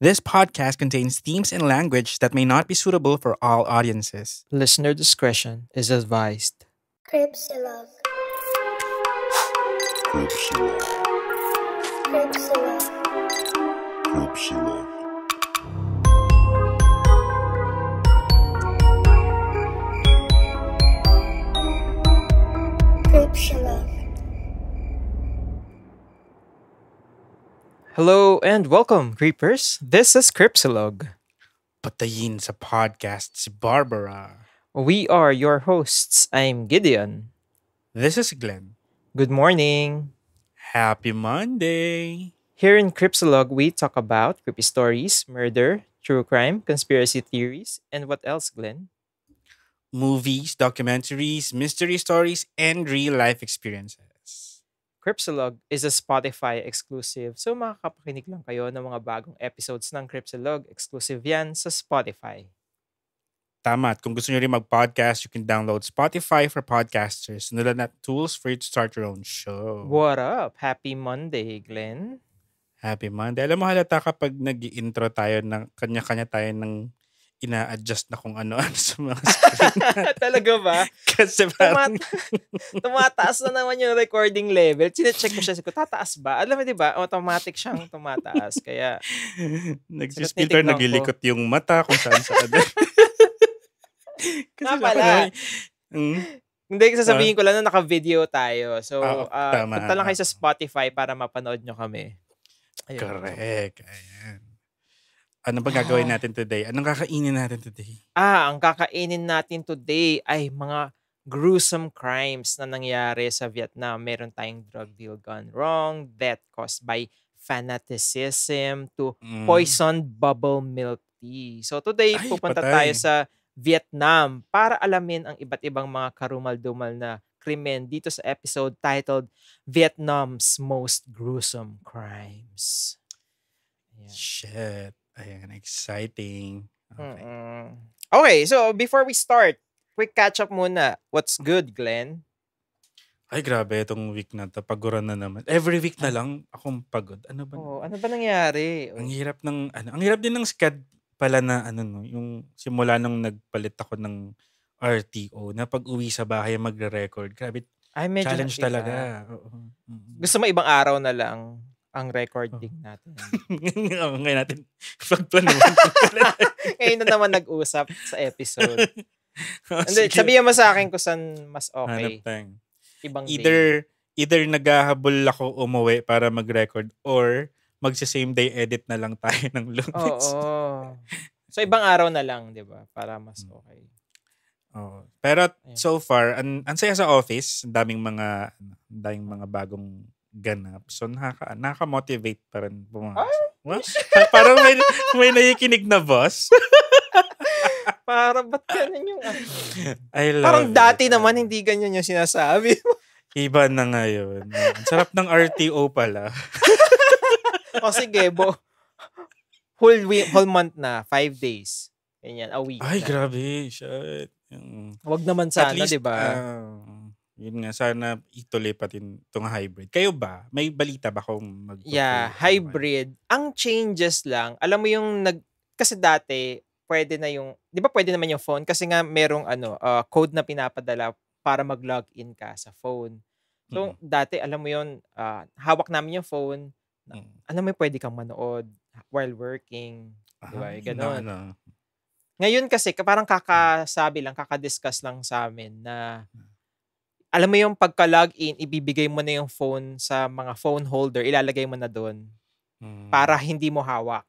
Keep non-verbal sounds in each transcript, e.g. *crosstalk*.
This podcast contains themes and language that may not be suitable for all audiences. Listener discretion is advised. Cripsilog. Cripsilog. Cripsilog. Cripsilog. Hello and welcome, Creepers. This is Cripsilog. Patayin sa podcast si Barbara. We are your hosts. I'm Gideon. This is Glenn. Good morning. Happy Monday. Here in Cripsilog, we talk about creepy stories, murder, true crime, conspiracy theories, and what else, Glenn? Movies, documentaries, mystery stories, and real life experiences. Cripsilog is a Spotify exclusive. So makakapakinig lang kayo ng mga bagong episodes ng Cripsilog. Exclusive yan sa Spotify. Tama. At kung gusto nyo rin mag-podcast, you can download Spotify for podcasters. Sunod na tools for you to start your own show. What up? Happy Monday, Glenn. Happy Monday. Alam mo halata kapag nag intro tayo ng kanya-kanya tayo ng ina-adjust na kung ano-ano *laughs* sa mga screen. *laughs* Talaga ba? *laughs* Kasi parang... Tumat- tumataas na naman yung recording level. Sine-check ko siya, ko, tataas ba? Alam mo, di ba? Automatic siyang tumataas. Kaya... Nag-speaker, nagilikot yung mata kung saan sa kada. Kasi Nga pala. Mm. Hindi, sasabihin ko lang na naka-video tayo. So, oh, uh, tama. punta lang kayo sa Spotify para mapanood nyo kami. Ayun. Correct. Ayan. Ano ba gagawin ah. natin today? Anong kakainin natin today? Ah, ang kakainin natin today ay mga gruesome crimes na nangyari sa Vietnam. Meron tayong drug deal gone wrong, death caused by fanaticism to mm. poisoned bubble milk tea. So today, Ay, pupunta patay. tayo sa Vietnam para alamin ang iba't ibang mga karumal-dumal na krimen dito sa episode titled Vietnam's Most Gruesome Crimes. Yeah. Shit. Ayan, exciting. Okay. Mm-mm. Okay, so before we start, quick catch up muna. What's good, Glenn? Ay, grabe itong week na to. Paguran na naman. Every week na ah. lang akong pagod. Ano ba? Oh, ano ba nangyari? Ang hirap ng ano, ang hirap din ng SCAD pala na ano no, yung simula nung nagpalit ako ng RTO na pag-uwi sa bahay magre-record. Grabe. Ay, medyo challenge talaga. talaga. Oo. Gusto mo ibang araw na lang ang recording oh. natin. oh, *laughs* ngayon natin pagplanuhan. *laughs* ngayon na naman nag-usap sa episode. oh, Hindi, sabihan mo sa akin kung saan mas okay. Hanap tayo. Ibang either, day. Either naghahabol ako umuwi para mag-record or magsa-same day edit na lang tayo ng lunes. Oo. Oh, oh. So, ibang araw na lang, di ba? Para mas hmm. okay. Oh. Pero Ayan. so far, an ang saya sa office, Ang daming mga ano, daming mga bagong ganap. So, nakaka, naka motivate pa rin pumasok. *laughs* Huh? Parang may, may nakikinig na boss. *laughs* Para ba't ganun yung... Ah? I love Parang it. dati naman hindi ganyan yung sinasabi mo. *laughs* Iba na ngayon. sarap ng RTO pala. o sige, bo. Whole, week, whole month na. Five days. Ganyan, a week. Ay, na. grabe. Shit. Yung... Mm. Wag naman sana, di ba? Uh, yun nga, sana ituloy pa din itong hybrid. Kayo ba? May balita ba kung mag Yeah, hybrid. Ang changes lang, alam mo yung nag... Kasi dati, pwede na yung... Di ba pwede naman yung phone? Kasi nga merong ano, uh, code na pinapadala para mag-login ka sa phone. So, mm. dati, alam mo yun, uh, hawak namin yung phone. Mm. Alam mo, pwede kang manood while working. di ba? Ganon. No, no. Ngayon kasi, parang mm. kakasabi lang, kakadiscuss lang sa amin na... Mm alam mo yung pagka-login, ibibigay mo na yung phone sa mga phone holder, ilalagay mo na doon mm. para hmm. hindi mo hawak.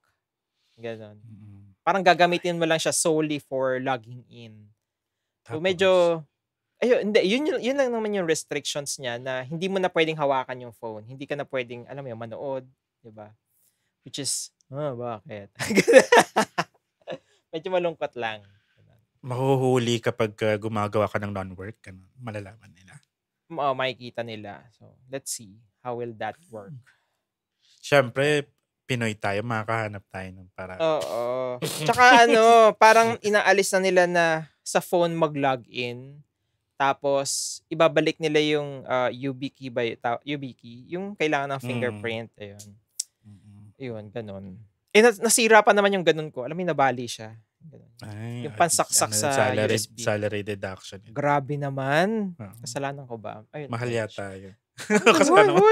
Ganon. Mm. Parang gagamitin mo lang siya solely for logging in. So medyo, ayun, hindi, yun, yun, yun lang naman yung restrictions niya na hindi mo na pwedeng hawakan yung phone. Hindi ka na pwedeng, alam mo yun, manood, di ba? Which is, ah, oh, bakit? *laughs* medyo malungkot lang mahuhuli kapag uh, gumagawa ka ng non-work. Ganun, malalaman nila. Oh, makikita nila. So, let's see how will that work. Siyempre, Pinoy tayo, makakahanap tayo ng para. Oo. Tsaka *laughs* ano, parang inaalis na nila na sa phone mag-login. Tapos, ibabalik nila yung uh, UB key ba ta- UB key, yung kailangan ng fingerprint. Mm. Ayun. Mm-hmm. Ayun, ganun. Eh, nasira pa naman yung ganun ko. Alam mo, nabali siya. Ganun. Ay, yung pansaksak ano, sa salary, USB. Salary deduction. Grabe naman. Oh. Kasalanan ko ba? Ayun, Mahal yata yun. *laughs* Kasalanan mo. *laughs*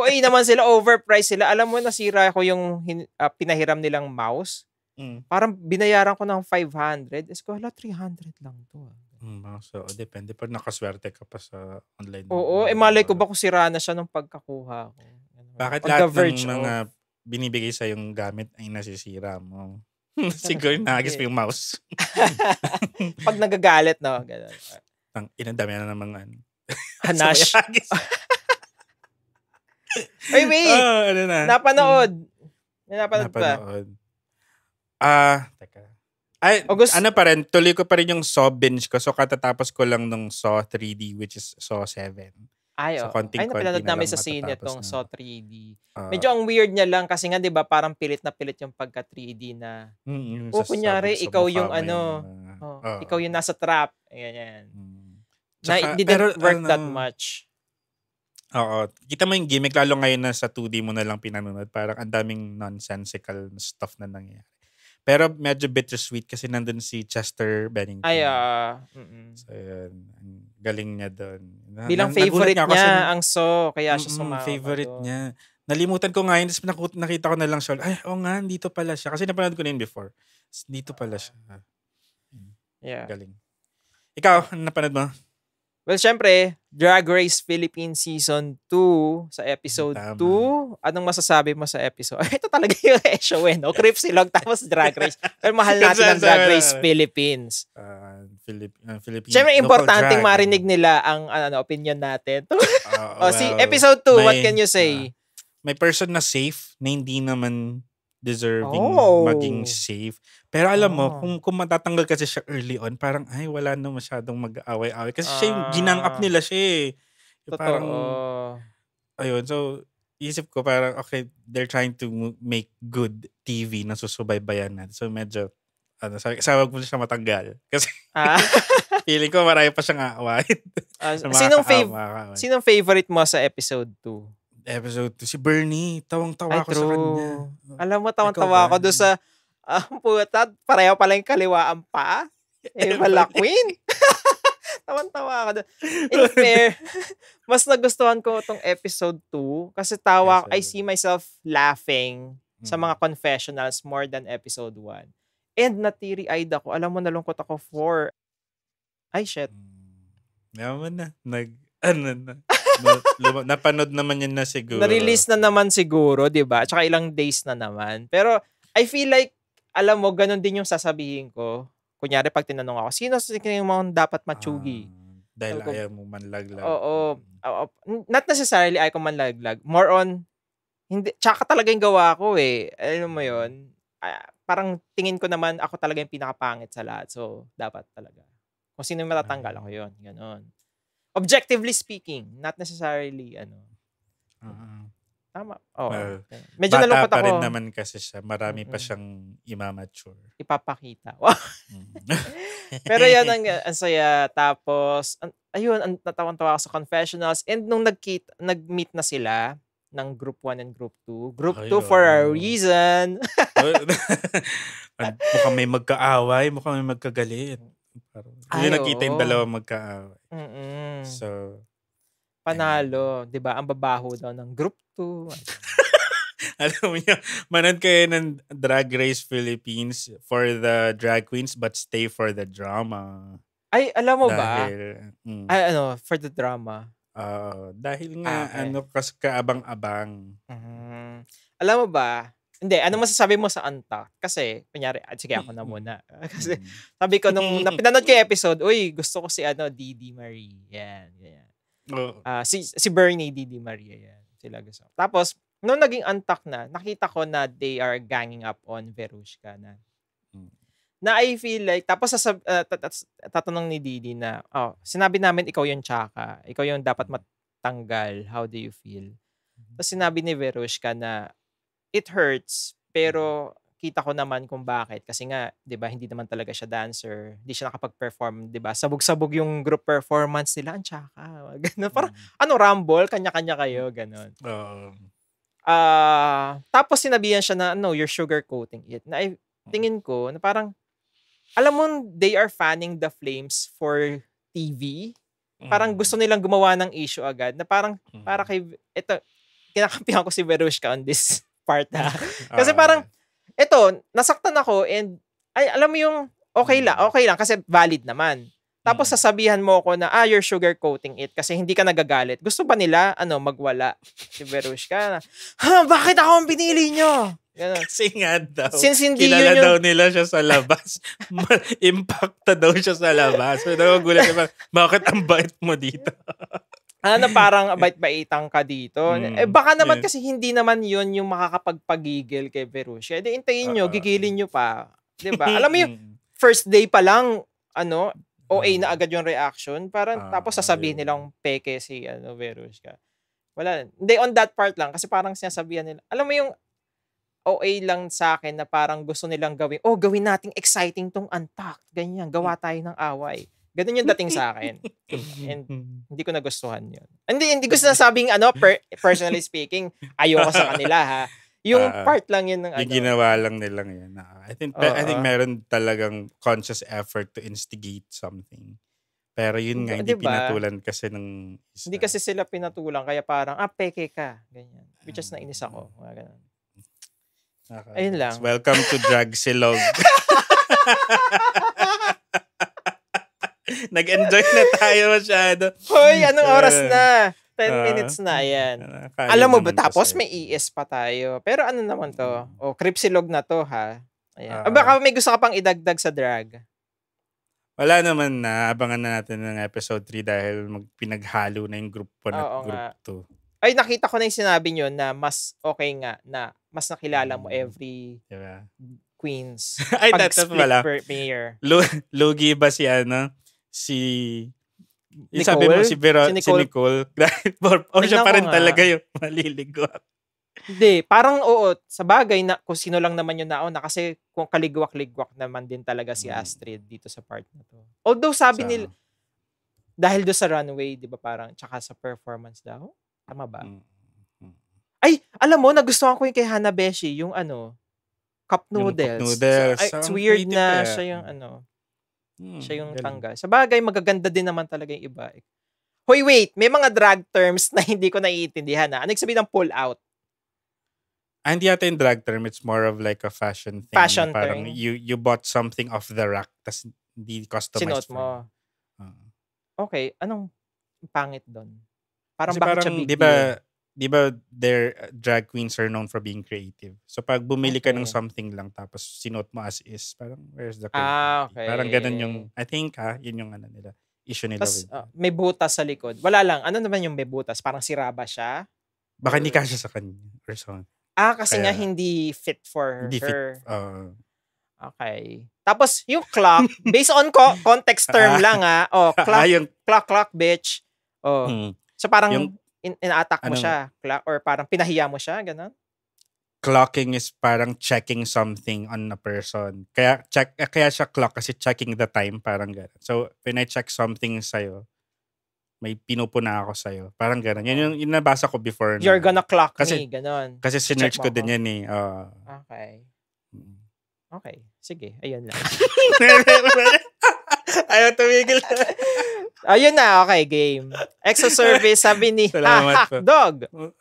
OA naman sila, overpriced sila. Alam mo, nasira ko yung uh, pinahiram nilang mouse. Mm. Parang binayaran ko ng 500. Is ko, hala, 300 lang to. Ah. Mm, so, depende. Pag nakaswerte ka pa sa online. Oo, eh malay ko ba kung sira na siya nung pagkakuha ko. Ano Bakit On lahat ng mga of... binibigay sa yung gamit ay nasisira mo? *laughs* Siguro nagis okay. yung mouse. *laughs* Pag nagagalit, no? Ganun. Ang inandami na ng mga ano. *laughs* Hanash. Ay, wait! Oh, ano na? Napanood. Hmm. Napanood, Napanood pa. Ah, uh, teka. Ay, August... ano pa rin, tuloy ko pa rin yung Saw binge ko. So, katatapos ko lang nung Saw 3D, which is Saw 7. Ay, so, oh. konting, ay napanood na namin sa scene itong Saw 3D. Uh, ah. Medyo ang weird niya lang kasi nga 'di ba parang pilit na pilit yung pagka 3D na. Mm, o oh, kunyari ikaw yung ano, uh, oh, uh, ikaw yung nasa trap, ganyan. Mm. Tsaka, na it didn't pero, work ano, that much. Oo. Kita mo yung gimmick lalo ngayon na sa 2D mo na lang pinanonood, parang ang daming nonsensical stuff na nangyayari. Pero medyo bittersweet kasi nandun si Chester Bennington. Ay, ah. Uh, so, yun. Ang galing niya doon. Bilang favorite niya, kasi, ang so, kaya siya sumama. Favorite niya. Nalimutan ko nga yun, tapos nakita ko na lang siya. Ay, oh nga, dito pala siya. Kasi napanood ko na yun before. Dito pala siya. Yeah. Galing. Ikaw, napanood mo? Well, syempre, Drag Race Philippines Season 2 sa episode 2. Anong masasabi mo sa episode? *laughs* Ito talaga yung show eh, no? Crips ilog tapos Drag Race. Pero mahal *laughs* natin ang Drag Race Philippines. Uh, Philip, uh, Philippine Siyempre, importanteng drag. marinig ano. nila ang ano, ano opinion natin. uh, *laughs* ah, well, oh, si episode 2, may, what can you say? Uh, may person na safe na hindi naman deserving oh. maging safe. Pero alam mo, oh. kung, kung matatanggal kasi siya early on, parang ay wala na masyadong mag-aaway-aaway. Kasi ah. siya yung ginang up ah. nila siya eh. Totoo. Parang, ayun, so isip ko parang, okay, they're trying to make good TV na susubaybayan natin. So medyo, ano, sabi, sabi ko siya matanggal. *laughs* Kasi, ah. *laughs* feeling ko marami pa siyang aawain. Uh, *laughs* ah, sinong, fav- sinong favorite mo sa episode 2? Episode 2, si Bernie. Tawang-tawa Ay, ako true. sa kanya. Alam mo, tawang-tawa ako doon sa, ang ah, puta, pareho pala yung kaliwa ang paa. Eva eh, La Queen. *laughs* Tawan-tawa ako doon. In *laughs* fair, mas nagustuhan ko itong episode 2 kasi tawa, yes, I see myself laughing hmm. sa mm. mga confessionals more than episode 1. And natiri-eyed ako. Alam mo, nalungkot ako for... Ay, shit. Naman mm. na. Nag... Ano na. Luma, napanood naman yan na siguro. Na-release na naman siguro, di ba? Tsaka ilang days na naman. Pero I feel like alam mo, ganun din yung sasabihin ko. Kunyari, pag tinanong ako, sino sa tingin mo dapat matsugi? Um, dahil so, ayaw mo manlaglag. Oo. Mm. oo, oo. Not necessarily ayaw ko manlaglag. More on, hindi, tsaka talaga yung gawa ko eh. Alam mo yon uh, ah, parang tingin ko naman ako talaga yung pinakapangit sa lahat. So, dapat talaga. Kung sino yung matatanggal, ako yon Ganon. Objectively speaking, not necessarily, ano. Uh-huh. Tama. Oo. Uh, Medyo bata nalungkot ako. pa rin naman kasi siya. Marami mm-hmm. pa siyang imamature. Ipapakita. *laughs* Mm. Pero yan ang, *laughs* ang saya. Tapos, ayun, ang natawan-tawa ako sa confessionals. And nung nagkita, nag-meet na sila ng group 1 and group 2. Group 2 for a reason. *laughs* mukhang may magkaaway, mukhang may magkagalit. Parang, yun nakita yung dalawa magkaaway. Mm-mm. So, panalo, 'di ba? Ang babaho daw ng group 2. Ano. *laughs* Alam niyo, manan kayo ng Drag Race Philippines for the drag queens but stay for the drama. Ay, alam mo dahil, ba? Mm, Ay, ano, for the drama. Uh, dahil nga, ah, ano, kas kaabang-abang. Mm-hmm. Alam mo ba, hindi, ano masasabi mo sa anta? Kasi, kunyari, ah, sige ako na muna. *laughs* Kasi, sabi ko nung *laughs* pinanood kay episode, uy, gusto ko si ano, Didi Marie. Yan, yan. Uh, si, si Bernie D. Di Maria yan. Sila gusto. Tapos, nung naging antak na, nakita ko na they are ganging up on Verushka na. Hmm. Na I feel like, tapos sa, uh, ah, tatanong ni Didi na, oh, sinabi namin ikaw yung tsaka, ikaw yung dapat matanggal, how do you feel? Hmm. Tapos sinabi ni Verushka na, it hurts, pero kita ko naman kung bakit. Kasi nga, di ba, hindi naman talaga siya dancer. Hindi siya nakapag-perform, di ba? Sabog-sabog yung group performance nila. Ang tsaka. *laughs* Ganun. Parang, mm. ano, rumble? Kanya-kanya kayo. Ganun. Um. Uh, tapos sinabihan siya na, no, you're sugarcoating it. Na, I, eh, mm. tingin ko, na parang, alam mo, they are fanning the flames for TV. Parang gusto mm. nilang gumawa ng issue agad na parang para mm. kay ito kinakampihan ko si Verushka on this *laughs* part na. *laughs* Kasi ah, parang eto, nasaktan ako and ay alam mo yung okay lang, mm. okay lang kasi valid naman. Tapos mm. sasabihan mo ako na, ah, you're sugarcoating it kasi hindi ka nagagalit. Gusto ba nila, ano, magwala? *laughs* Si Verushka na, ha, bakit ako ang pinili nyo? Ganun. Kasi nga daw, Since hindi kilala yun yung... daw nila siya sa labas. *laughs* Impacta daw siya sa labas. So, nagugulat naman, bakit ang bait mo dito? *laughs* ano *laughs* parang bait-baitang ka dito. Mm. Eh, hmm, baka naman yes. kasi hindi naman yon yung makakapagpagigil kay Verusha. Edi eh, intayin nyo, uh, gigilin nyo pa. 'Di ba? *laughs* Alam mo yung hmm. first day pa lang ano, OA na hmm. agad yung reaction. Parang uh, tapos sasabihin nilang peke si ano Verusha. Wala. Hindi on that part lang kasi parang sinasabihan nila. Alam mo yung OA lang sa akin na parang gusto nilang gawin, oh, gawin nating exciting tong antak. Ganyan, gawa tayo ng away. Ganun yung dating sa akin. And *laughs* mm-hmm. hindi ko nagustuhan yun. Hindi, hindi ko sinasabing, ano, per, personally speaking, ayoko sa kanila, ha? Yung uh, *laughs* part lang yun ng yung ano. Yung ginawa lang nilang yun. I think, uh, I think meron talagang conscious effort to instigate something. Pero yun nga, hindi diba? pinatulan kasi ng isa. Hindi kasi sila pinatulan, kaya parang, ah, peke ka. Ganyan. Which is nainis ako. Mm. Mga ganun. Okay. Ayun lang. Welcome to Dragsilog. *laughs* Nag-enjoy na tayo masyado. Hoy, anong eh. oras na? 10 uh, ah. minutes na, ayan. Uh, Alam mo ba, tapos may ES pa tayo. Pero ano naman to? O, hmm. oh, Cripsilog na to, ha? Ayan. Uh, ah. baka may gusto ka pang idagdag sa drag. Wala naman na. Abangan na natin ng episode 3 dahil magpinaghalo na yung group 1 at group 2. Ay, nakita ko na yung sinabi nyo na mas okay nga na mas nakilala mo hmm. every diba? queens. *laughs* Ay, that's pala. Per Lugi ba si ano? si Nicole? Yung sabi mo, si, Vera, si Nicole, si Nicole *laughs* or siya pa rin nga. talaga yung *laughs* maliligwak. Hindi, parang oo, sa bagay na kung sino lang naman yung nauna kasi kung kaligwak-ligwak naman din talaga si mm. Astrid dito sa part na to. Although sabi so, nila, dahil do sa runway, di ba parang, tsaka sa performance daw, tama ba? Mm-hmm. Ay, alam mo, nagustuhan ko yung kay Hanabeshi, yung ano, cup noodles. Yung cup noodles. So, ay, it's weird na siya yung ano. Hmm, siya yung ganun. tanggal. Sa bagay, magaganda din naman talaga yung iba. Eh. Hoy, wait, may mga drag terms na *laughs* hindi ko naiintindihan. Ha? Ah. Ano yung sabihin ng pull out? Ah, hindi yata yung drag term. It's more of like a fashion thing. Fashion parang thing. You, you bought something off the rack tas hindi customized. Sinuot mo. Uh. Okay, anong pangit doon? Parang Kasi bakit parang, siya big di ba, di ba their uh, drag queens are known for being creative. So pag bumili okay. ka ng something lang tapos sinot mo as is, parang where's the creativity? Ah, okay. Parang ganun yung, I think ha, ah, yun yung ano nila, issue nila. Tapos uh, ah, may butas sa likod. Wala lang, ano naman yung may butas? Parang siraba siya? Baka or... hindi kasya sa kanya or something. Ah, kasi Kaya, nga hindi fit for hindi her. Fit, uh, ah. okay. Tapos yung clock, based on co- context term *laughs* lang ah. oh, clock, ah, yung, clock, clock, bitch. Oh. Hmm. So parang yung, in- in-attack mo ano? siya cla- or parang pinahiya mo siya, ganun? Clocking is parang checking something on a person. Kaya check eh, kaya siya clock kasi checking the time parang ganun. So when I check something sa'yo, may pinupuna ako sa iyo Parang ganun. Yan yung, yung nabasa ko before. You're na. gonna clock kasi, me, ganun. Kasi sinerch ko ako. din yan eh. Uh, okay. Mm. Okay. Sige, ayun lang. *laughs* Ayaw tumigil. *laughs* Ayun oh, na, okay, game. Extra service, sabi ni *laughs* Salamat ah, Dog. *laughs*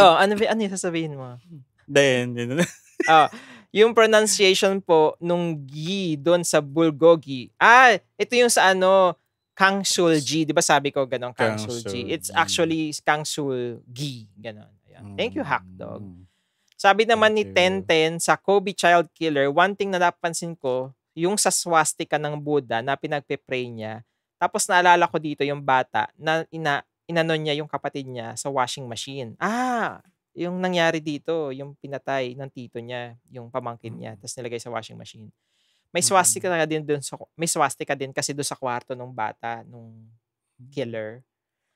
Oh, ano, ano yung sasabihin mo? Then, yun. *laughs* oh, yung pronunciation po nung gi doon sa bulgogi. Ah, ito yung sa ano, Kangsulji. Di ba sabi ko ganon, Kangsulji. Kangsul. It's actually Kangsulgi. Ganon. Ayan. Thank you, Hack Dog. Mm. Sabi naman ni Tenten sa Kobe Child Killer, one thing na napansin ko, yung sa swastika ng Buddha na pinagpe-pray niya, tapos naalala ko dito yung bata na ina, inanon niya yung kapatid niya sa washing machine. Ah, yung nangyari dito, yung pinatay ng tito niya, yung pamangkin niya, mm. tapos nilagay sa washing machine. May swastika na mm. din doon sa may swastika din kasi doon sa kwarto ng bata nung hmm. killer.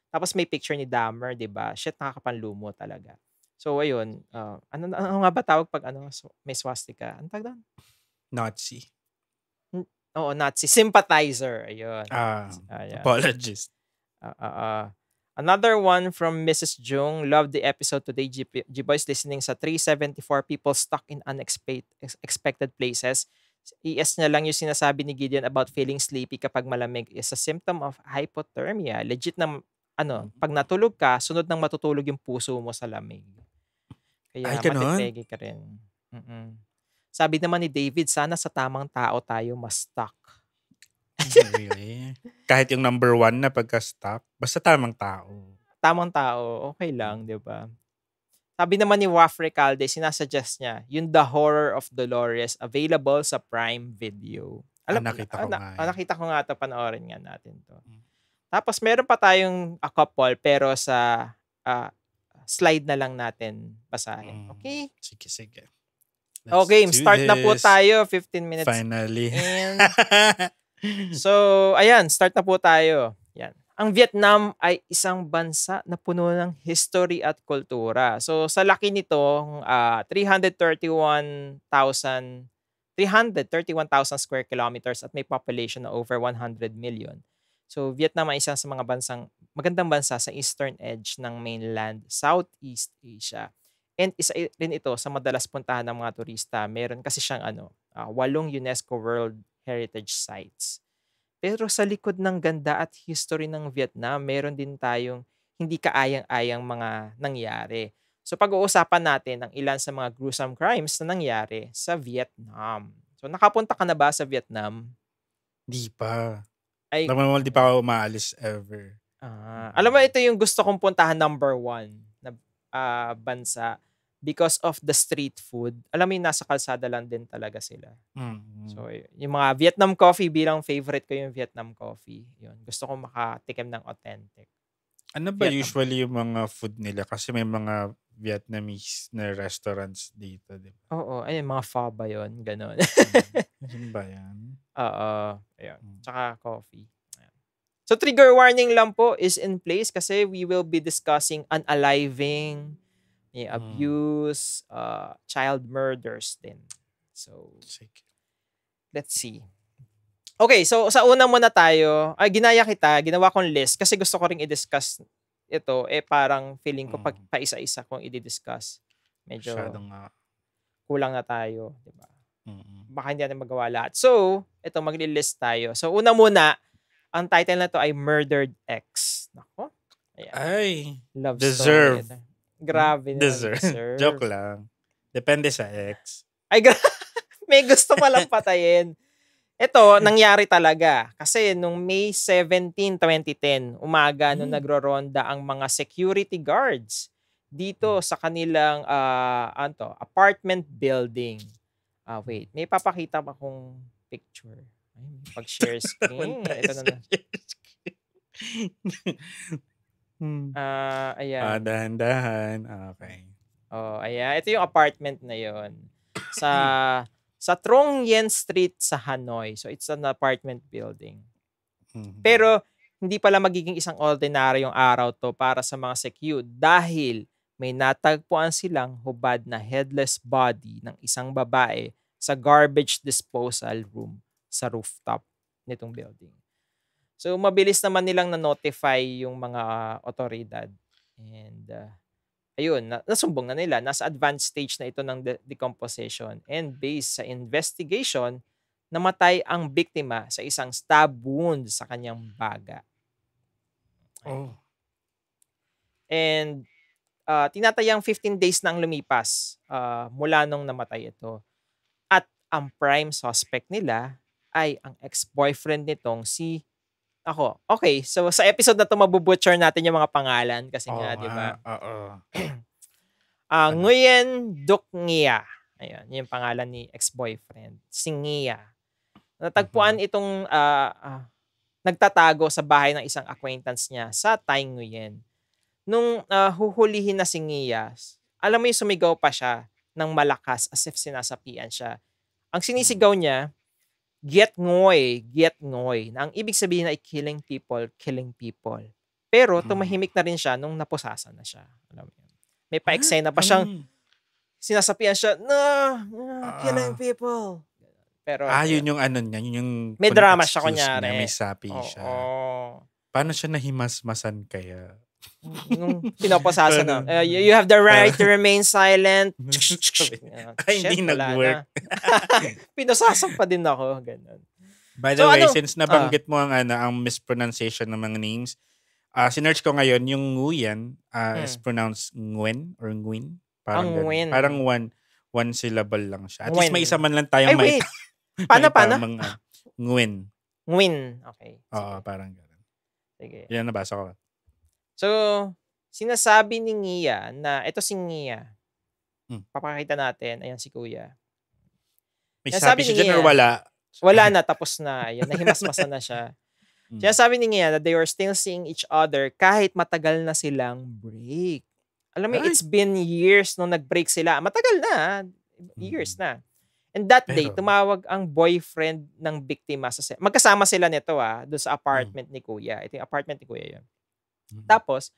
Tapos may picture ni Dahmer, 'di ba? Shit, nakakapanlumo talaga. So ayun, uh, ano, ano nga ba tawag pag ano so, may swastika? Ano tawag doon? Nazi. Oo, Nazi. Sympathizer. Ayun. Uh, Ayan. apologist. Uh, uh, uh. Another one from Mrs. Jung. Love the episode today. G-Boys listening sa 374 people stuck in unexpected places. ES na lang yung sinasabi ni Gideon about feeling sleepy kapag malamig is a symptom of hypothermia. Legit na, ano, mm-hmm. pag natulog ka, sunod nang matutulog yung puso mo sa lamig. Kaya Ay, ganun? matitegi ka rin. Mm-mm. Sabi naman ni David, sana sa tamang tao tayo mas stuck. Ah, really? Kahit yung number one na pagka-stuck, basta tamang tao. Tamang tao, okay lang, di ba? Sabi naman ni Wafre Calde, sinasuggest niya, yung The Horror of Dolores available sa Prime Video. Ah, Alam, ah, nakita ko ah, nga. Ah, nakita ko nga ito, panoorin nga natin to. Mm. Tapos meron pa tayong a couple pero sa uh, slide na lang natin basahin. Hmm. Okay? Sige, sige. Let's oh, game. Start this. na po tayo. 15 minutes. Finally. In. *laughs* so, ayan. Start na po tayo. Yan. Ang Vietnam ay isang bansa na puno ng history at kultura. So, sa laki nito, uh, 331,000 331,000 square kilometers at may population na over 100 million. So, Vietnam ay isa sa mga bansang, magandang bansa sa eastern edge ng mainland Southeast Asia. And isa rin ito sa madalas puntahan ng mga turista. Meron kasi siyang ano, uh, walong UNESCO World Heritage Sites. Pero sa likod ng ganda at history ng Vietnam, meron din tayong hindi kaayang-ayang mga nangyari. So pag-uusapan natin ang ilan sa mga gruesome crimes na nangyari sa Vietnam. So nakapunta ka na ba sa Vietnam? Di pa. Ay, Naman, di pa ako umaalis ever. Ah, alam mo, ito yung gusto kong puntahan number one uh, bansa because of the street food. Alam mo yung nasa kalsada lang din talaga sila. Mm-hmm. So, yung mga Vietnam coffee bilang favorite ko yung Vietnam coffee. Yun. Gusto ko makatikim ng authentic. Ano ba Vietnam. usually yung mga food nila? Kasi may mga Vietnamese na restaurants dito, di ba? Oo, ayun, mga pho ba yun? Ganon. Mm-hmm. Yun ba yan? *laughs* Oo, ayun. Mm. Tsaka coffee. So trigger warning lang po is in place kasi we will be discussing unaliving, yeah, hmm. abuse, uh, child murders din. So, Sige. let's see. Okay, so sa una muna tayo, ay ginaya kita, ginawa kong list kasi gusto ko ring i-discuss ito. Eh parang feeling ko hmm. pag paisa-isa kong i-discuss. Medyo Masyadong, kulang na tayo, di ba? Mm-hmm. Baka hindi natin magawa lahat. So, ito magli-list tayo. So una muna, ang title na to ay Murdered X. Nako. Ayan. Ay. Love deserve. story. Ano? Grabe na. Deserve. deserve. Joke lang. Depende sa X. Ay, gra- *laughs* may gusto palang patayin. Ito, *laughs* nangyari talaga. Kasi nung May 17, 2010, umaga nung hmm. nagro-ronda ang mga security guards dito hmm. sa kanilang uh, anto, apartment building. Ah, uh, wait. May papakita pa kong picture. Ay, may pag-share screen. Ito na na. *laughs* hmm. uh, ayan. Ah, dahan-dahan. Okay. Oh, ayan. Ito yung apartment na yon Sa sa Trong Yen Street sa Hanoi. So, it's an apartment building. Mm-hmm. Pero, hindi pala magiging isang ordinaryong araw to para sa mga secured dahil may natagpuan silang hubad na headless body ng isang babae sa garbage disposal room sa rooftop nitong building. So mabilis naman nilang na-notify yung mga otoridad. And uh, ayun, nasumbong na nila. Nasa advanced stage na ito ng de- decomposition. And based sa investigation, namatay ang biktima sa isang stab wound sa kanyang baga. Oh. And uh, tinatayang 15 days na ang lumipas uh, mula nung namatay ito. At ang prime suspect nila ay ang ex-boyfriend nitong si ako. Okay, so sa episode na to mabubutcher natin yung mga pangalan kasi oh, nga, di ba? Oo. *clears throat* Ah, ano? Nguyen Duc Nghia. Ayun, yung pangalan ni ex-boyfriend. Si Nghia. Natagpuan mm-hmm. itong uh, uh, nagtatago sa bahay ng isang acquaintance niya sa Tai Nguyen. Nung uh, huhulihin na si Nghia, alam mo yung sumigaw pa siya ng malakas as if sinasapian siya. Ang sinisigaw niya, get ngoy, get ngoy. Na ang ibig sabihin ay killing people, killing people. Pero mm. tumahimik na rin siya nung naposasa na siya. Alam mo yun. May ah, pa-eksena pa siyang sinasapian siya, no, no killing ah. people. Pero, ah, yun yung ano niya, yun yung... May drama siya kunyari. Niya, may sapi oh, siya. Oh. Paano siya nahimasmasan kaya? Nung pinapasasa na, uh, eh, you, you have the right to remain silent. Ay, *laughs* ah, hindi nag-work. Na. *laughs* Pinasasak pa din ako. Ganun. By the so, way, ano, since nabanggit ah. mo ang, ano, ang mispronunciation ng mga names, uh, sinerch ko ngayon, yung Nguyen uh, hmm. is pronounced Nguyen or Nguyen. Parang ang Nguyen. Parang one, one syllable lang siya. At Nguyen. least may isa man lang tayong Ay, may... Wait. *laughs* paano, paano? Mga, Nguyen. Nguyen. Okay. Oo, parang ganun. Sige. Yan nabasa ko. So, sinasabi ni Ngia na, ito si Ngia. Hmm. Papakita natin. Ayan si Kuya. May sinasabi sabi si dyan wala? Wala *laughs* na, tapos na. Ayan, nahimasmasa na siya. *laughs* Hmm. Sinasabi ni Ngia that they were still seeing each other kahit matagal na silang break. Alam mo, it's been years nung nag-break sila. Matagal na. Years hmm. na. And that Pero, day, tumawag ang boyfriend ng biktima sa cell. Magkasama sila nito ah, doon sa hmm. apartment mm. ni Kuya. Ito yung apartment ni Kuya yun. Mm-hmm. Tapos,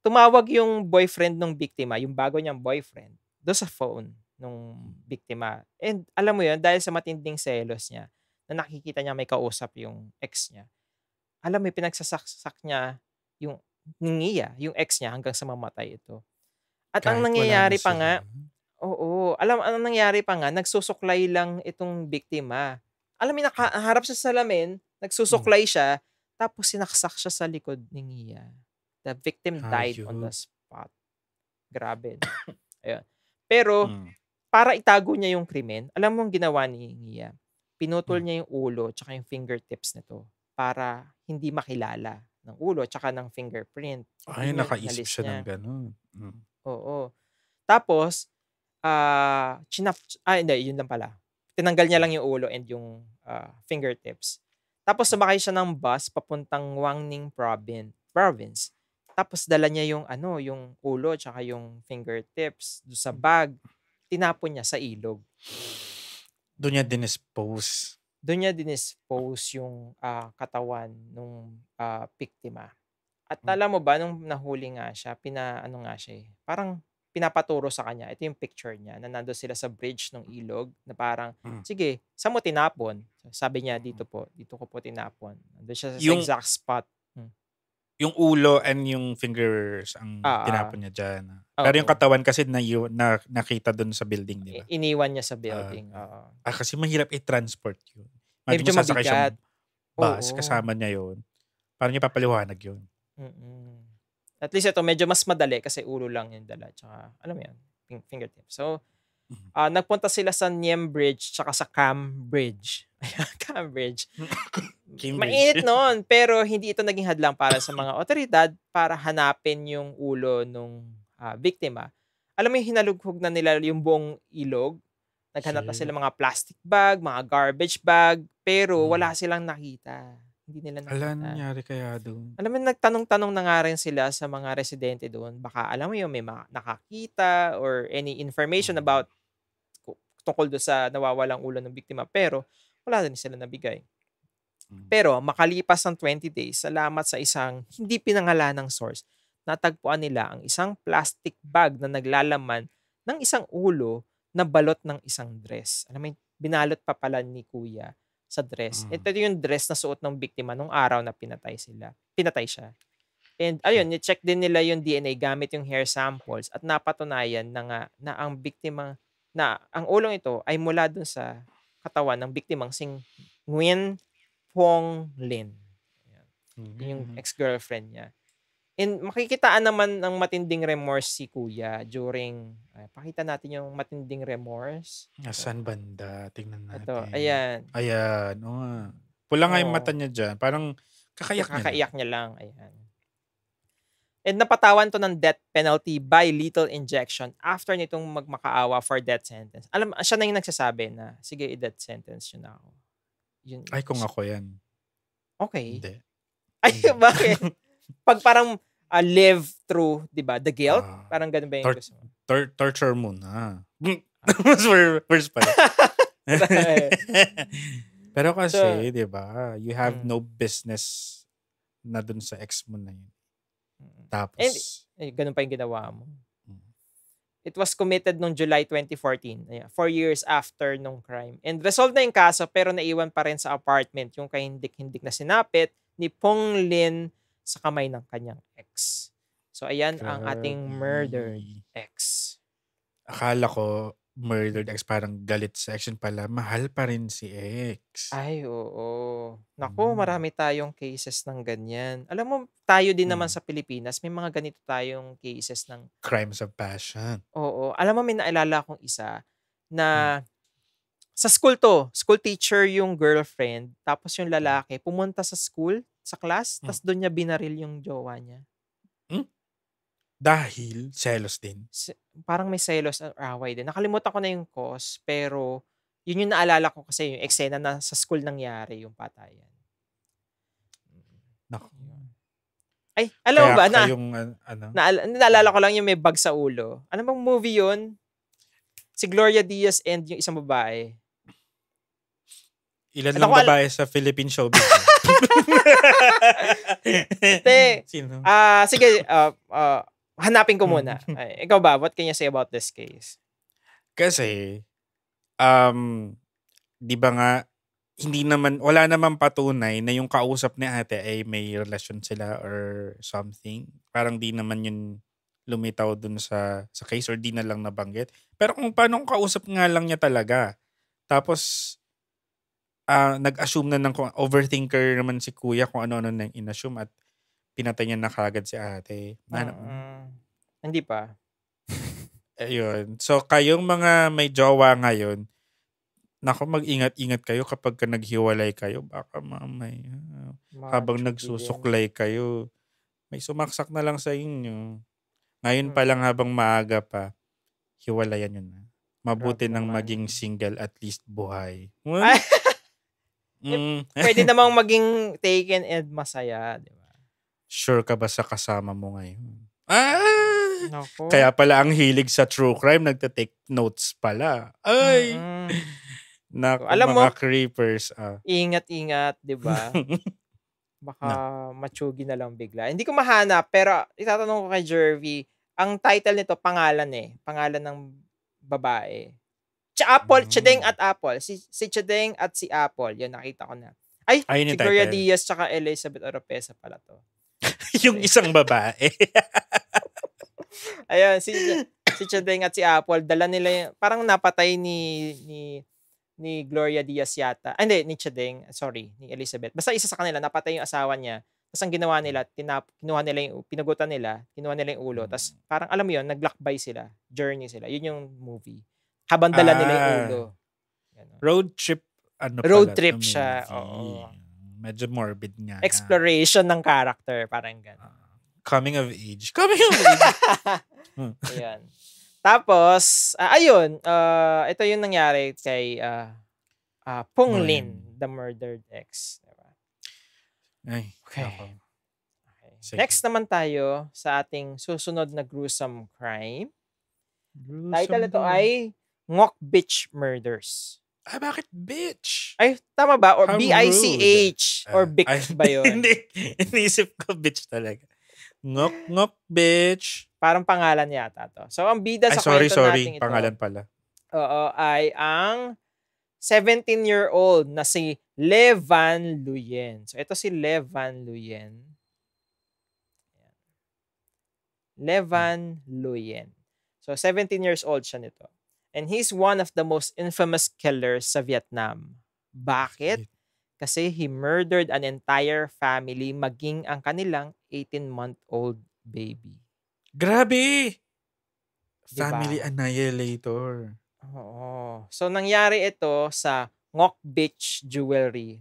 tumawag yung boyfriend ng biktima, yung bago niyang boyfriend, do sa phone nung biktima. And alam mo yun, dahil sa matinding selos niya, na nakikita niya may kausap yung ex niya, alam mo, pinagsasaksak niya yung ningiya, yung ex niya hanggang sa mamatay ito. At Kahit ang nangyayari pa nga, oo, alam ang nangyayari pa nga, nagsusuklay lang itong biktima. Alam mo, nakaharap sa salamin, nagsusuklay hmm. siya, tapos sinaksak siya sa likod ni Nia. The victim died Ayun. on the spot. Grabe. *coughs* Ayun. Pero, mm. para itago niya yung krimen, alam mo ang ginawa ni Nia? Pinutol mm. niya yung ulo tsaka yung fingertips nito para hindi makilala ng ulo tsaka ng fingerprint. Ay, Yun, nakaisip siya niya. ng ganun. Mm. Oo. Tapos, ah, uh, chinap, ah, hindi, yun lang pala. Tinanggal niya lang yung ulo and yung uh, fingertips. Tapos sumakay siya ng bus papuntang Wangning province. province. Tapos dala niya yung ano, yung ulo tsaka yung fingertips do sa bag. Tinapon niya sa ilog. Doon niya dinispose. Doon niya dinispose yung uh, katawan nung uh, biktima. At hmm. alam mo ba, nung nahuli nga siya, pinaano nga siya eh, parang pinapaturo sa kanya. Ito yung picture niya na nandoon sila sa bridge ng ilog na parang, mm. sige, saan mo tinapon? Sabi niya, hmm. dito po, dito ko po tinapon. Nandun siya sa yung, exact spot. Hmm. Yung ulo and yung fingers ang ah, ah. tinapon niya dyan. Oh, ah. Pero yung katawan kasi na, na nakita doon sa building, di ba? Iniwan niya sa building. Uh, uh, ah, kasi mahirap i-transport yun. Medyo mabigat. Siya bus, oo, kasama niya yun. Paano niya papaliwanag yun? Mm-mm. At least ito, medyo mas madali kasi ulo lang yung dala. Tsaka, alam mo yan, fingertip. So, uh, nagpunta sila sa Niem Bridge tsaka sa Cam Bridge. *laughs* Cam Bridge. *laughs* Mainit noon, pero hindi ito naging hadlang para sa mga otoridad para hanapin yung ulo nung uh, biktima. Alam mo yung hinalughog na nila yung buong ilog. Naghanap na sila mga plastic bag, mga garbage bag, pero wala mm. silang nakita. Hindi nila nakita. Ala, nangyari kaya doon? Alam mo, nagtanong-tanong na nga rin sila sa mga residente doon. Baka, alam mo yung may mga nakakita or any information mm. about tungkol doon sa nawawalang ulo ng biktima. Pero, wala din sila nabigay. Mm. Pero makalipas ng 20 days, salamat sa isang hindi pinangalan ng source, natagpuan nila ang isang plastic bag na naglalaman ng isang ulo na balot ng isang dress. Alam mo, binalot pa pala ni kuya sa dress. Mm. Ito yung dress na suot ng biktima nung araw na pinatay sila. Pinatay siya. And ayun, mm. ni-check din nila yung DNA gamit yung hair samples at napatunayan na nga na ang biktima na ang ulong ito ay mula dun sa katawan ng biktimang sing Nguyen Pong Lin. Ayan. Yung mm-hmm. ex-girlfriend niya. And makikitaan naman ng matinding remorse si Kuya during, ay, ah, pakita natin yung matinding remorse. Nasaan banda? Tingnan natin. Ito, ayan. Ayan, o oh. nga. Pula nga yung mata niya dyan. Parang kakaiyak niya. Kakaiyak niya lang. Ayan. And napatawan to ng death penalty by lethal injection after nitong magmakaawa for death sentence. Alam, siya na yung nagsasabi na, sige, i-death sentence yun ako. Yun, Ay, kung ako yan. Okay. Hindi. Ay, Hindi. *laughs* bakit? *laughs* Pag parang uh, live through, di ba? The guilt? Ah. Parang ganun ba yung Tur- gusto mo? Tur- torture moon. Ah. *laughs* Mas ah. worse *laughs* *laughs* Pero kasi, so, di ba, you have mm. no business na dun sa ex mo na yun. Mm. Tapos... And, eh, ganun pa yung ginawa mo. Mm. It was committed noong July 2014, ayan, four years after nung crime. And resolved na yung kaso pero naiwan pa rin sa apartment yung kahindik-hindik na sinapit ni Pong Lin sa kamay ng kanyang ex. So ayan Grabe. ang ating murdered ex. Akala ko murdered ex parang galit section pala. Mahal pa rin si ex. Ay, oo. Nako, hmm. marami tayong cases ng ganyan. Alam mo, tayo din hmm. naman sa Pilipinas, may mga ganito tayong cases ng... Crimes of passion. Oo. Alam mo, may naalala akong isa na hmm sa school to, school teacher yung girlfriend, tapos yung hmm. lalaki, pumunta sa school, sa class, hmm. tapos doon niya binaril yung jowa niya. Hmm? Dahil selos din? parang may selos or away din. Nakalimutan ko na yung cause, pero yun yung naalala ko kasi yung eksena na sa school nangyari yung patayan. Nako. Ay, alam Kaya, ba? Na, yung, ano? naalala ko lang yung may bag sa ulo. Ano bang movie yun? Si Gloria Diaz and yung isang babae. Ilan At lang ako, babae sa Philippine showbiz? Te, *laughs* Sino? Ah, sige, uh, uh, hanapin ko hmm. muna. Ay, ikaw ba, what can you say about this case? Kasi, um, di ba nga, hindi naman, wala naman patunay na yung kausap ni ate ay may relasyon sila or something. Parang di naman yun lumitaw dun sa, sa case or di na lang nabanggit. Pero kung paano kausap nga lang niya talaga. Tapos, uh, nag-assume na ng overthinker naman si kuya kung ano-ano nang assume at pinatay niya na kagad si ate. Ah, Man, uh, ah. hindi pa. *laughs* Ayun. So, kayong mga may jowa ngayon, nako mag-ingat-ingat kayo kapag ka naghiwalay kayo. Baka mamaya, March habang nagsusuklay kayo, may sumaksak na lang sa inyo. Ngayon hmm. pa lang habang maaga pa, hiwalayan nyo na. Mabuti Grabe nang naman. maging single at least buhay. *laughs* What? Mm. pwede *laughs* namang maging taken and masaya, di ba? Sure ka ba sa kasama mo ngayon? Ah! Naku. Kaya pala ang hilig sa true crime, nagta-take notes pala. Ay! Mm. *laughs* Naku, Alam mga mo, creepers. Ah. Ingat-ingat, di ba? *laughs* Baka no. matsugi na lang bigla. Hindi ko mahanap, pero itatanong ko kay Jervy, ang title nito, pangalan eh. Pangalan ng babae. Si Apple, mm. Chedeng at Apple. Si, si Chedeng at si Apple. Yun, nakita ko na. Ay, Ayun si Gloria title. Diaz tsaka Elizabeth Oropesa pala to. *laughs* yung isang babae. *laughs* Ayun, si, si Chedeng at si Apple, dala nila yung, parang napatay ni, ni, ni Gloria Diaz yata. Ah, hindi, ni Chedeng, sorry, ni Elizabeth. Basta isa sa kanila, napatay yung asawa niya. Tapos ang ginawa nila, tinap, kinuha nila yung, pinagutan nila, kinuha nila yung ulo. Hmm. Tapos parang alam mo yun, naglakbay sila, journey sila. Yun yung movie. Habang dala ah, nila yung ah. ulo. Road trip ano Road pala, trip siya. Oo. Medyo morbid nga. Exploration ng character, parang ganun. Uh, coming of age. Coming of age. *laughs* Ah, ayun. Tapos, uh, ayun, uh, ito yung nangyari kay uh, uh, Pung Lin, mm. the murdered ex. Diba? Ay, okay. Ako. Sige. Next naman tayo sa ating susunod na gruesome crime. Gruesome Title ito ay Ngok Bitch Murders. Ah, bakit bitch? Ay, tama ba? Or How B-I-C-H? Rude. Or bitch uh, ba yun? *laughs* Hindi. Inisip ko bitch talaga. Ngok, ngok, bitch. Parang pangalan yata to. So, ang bida sa ay, sorry, kwento sorry. natin ito. Pangalan pala. Oo, ay ang 17-year-old na si Levan Luyen. So, ito si Levan Luyen. Levan Luyen. So, 17 years old siya nito. And he's one of the most infamous killers sa Vietnam. Bakit? Kasi he murdered an entire family maging ang kanilang 18-month-old baby. Grabe! Diba? Family annihilator. Oo. So nangyari ito sa Ngoc Beach Jewelry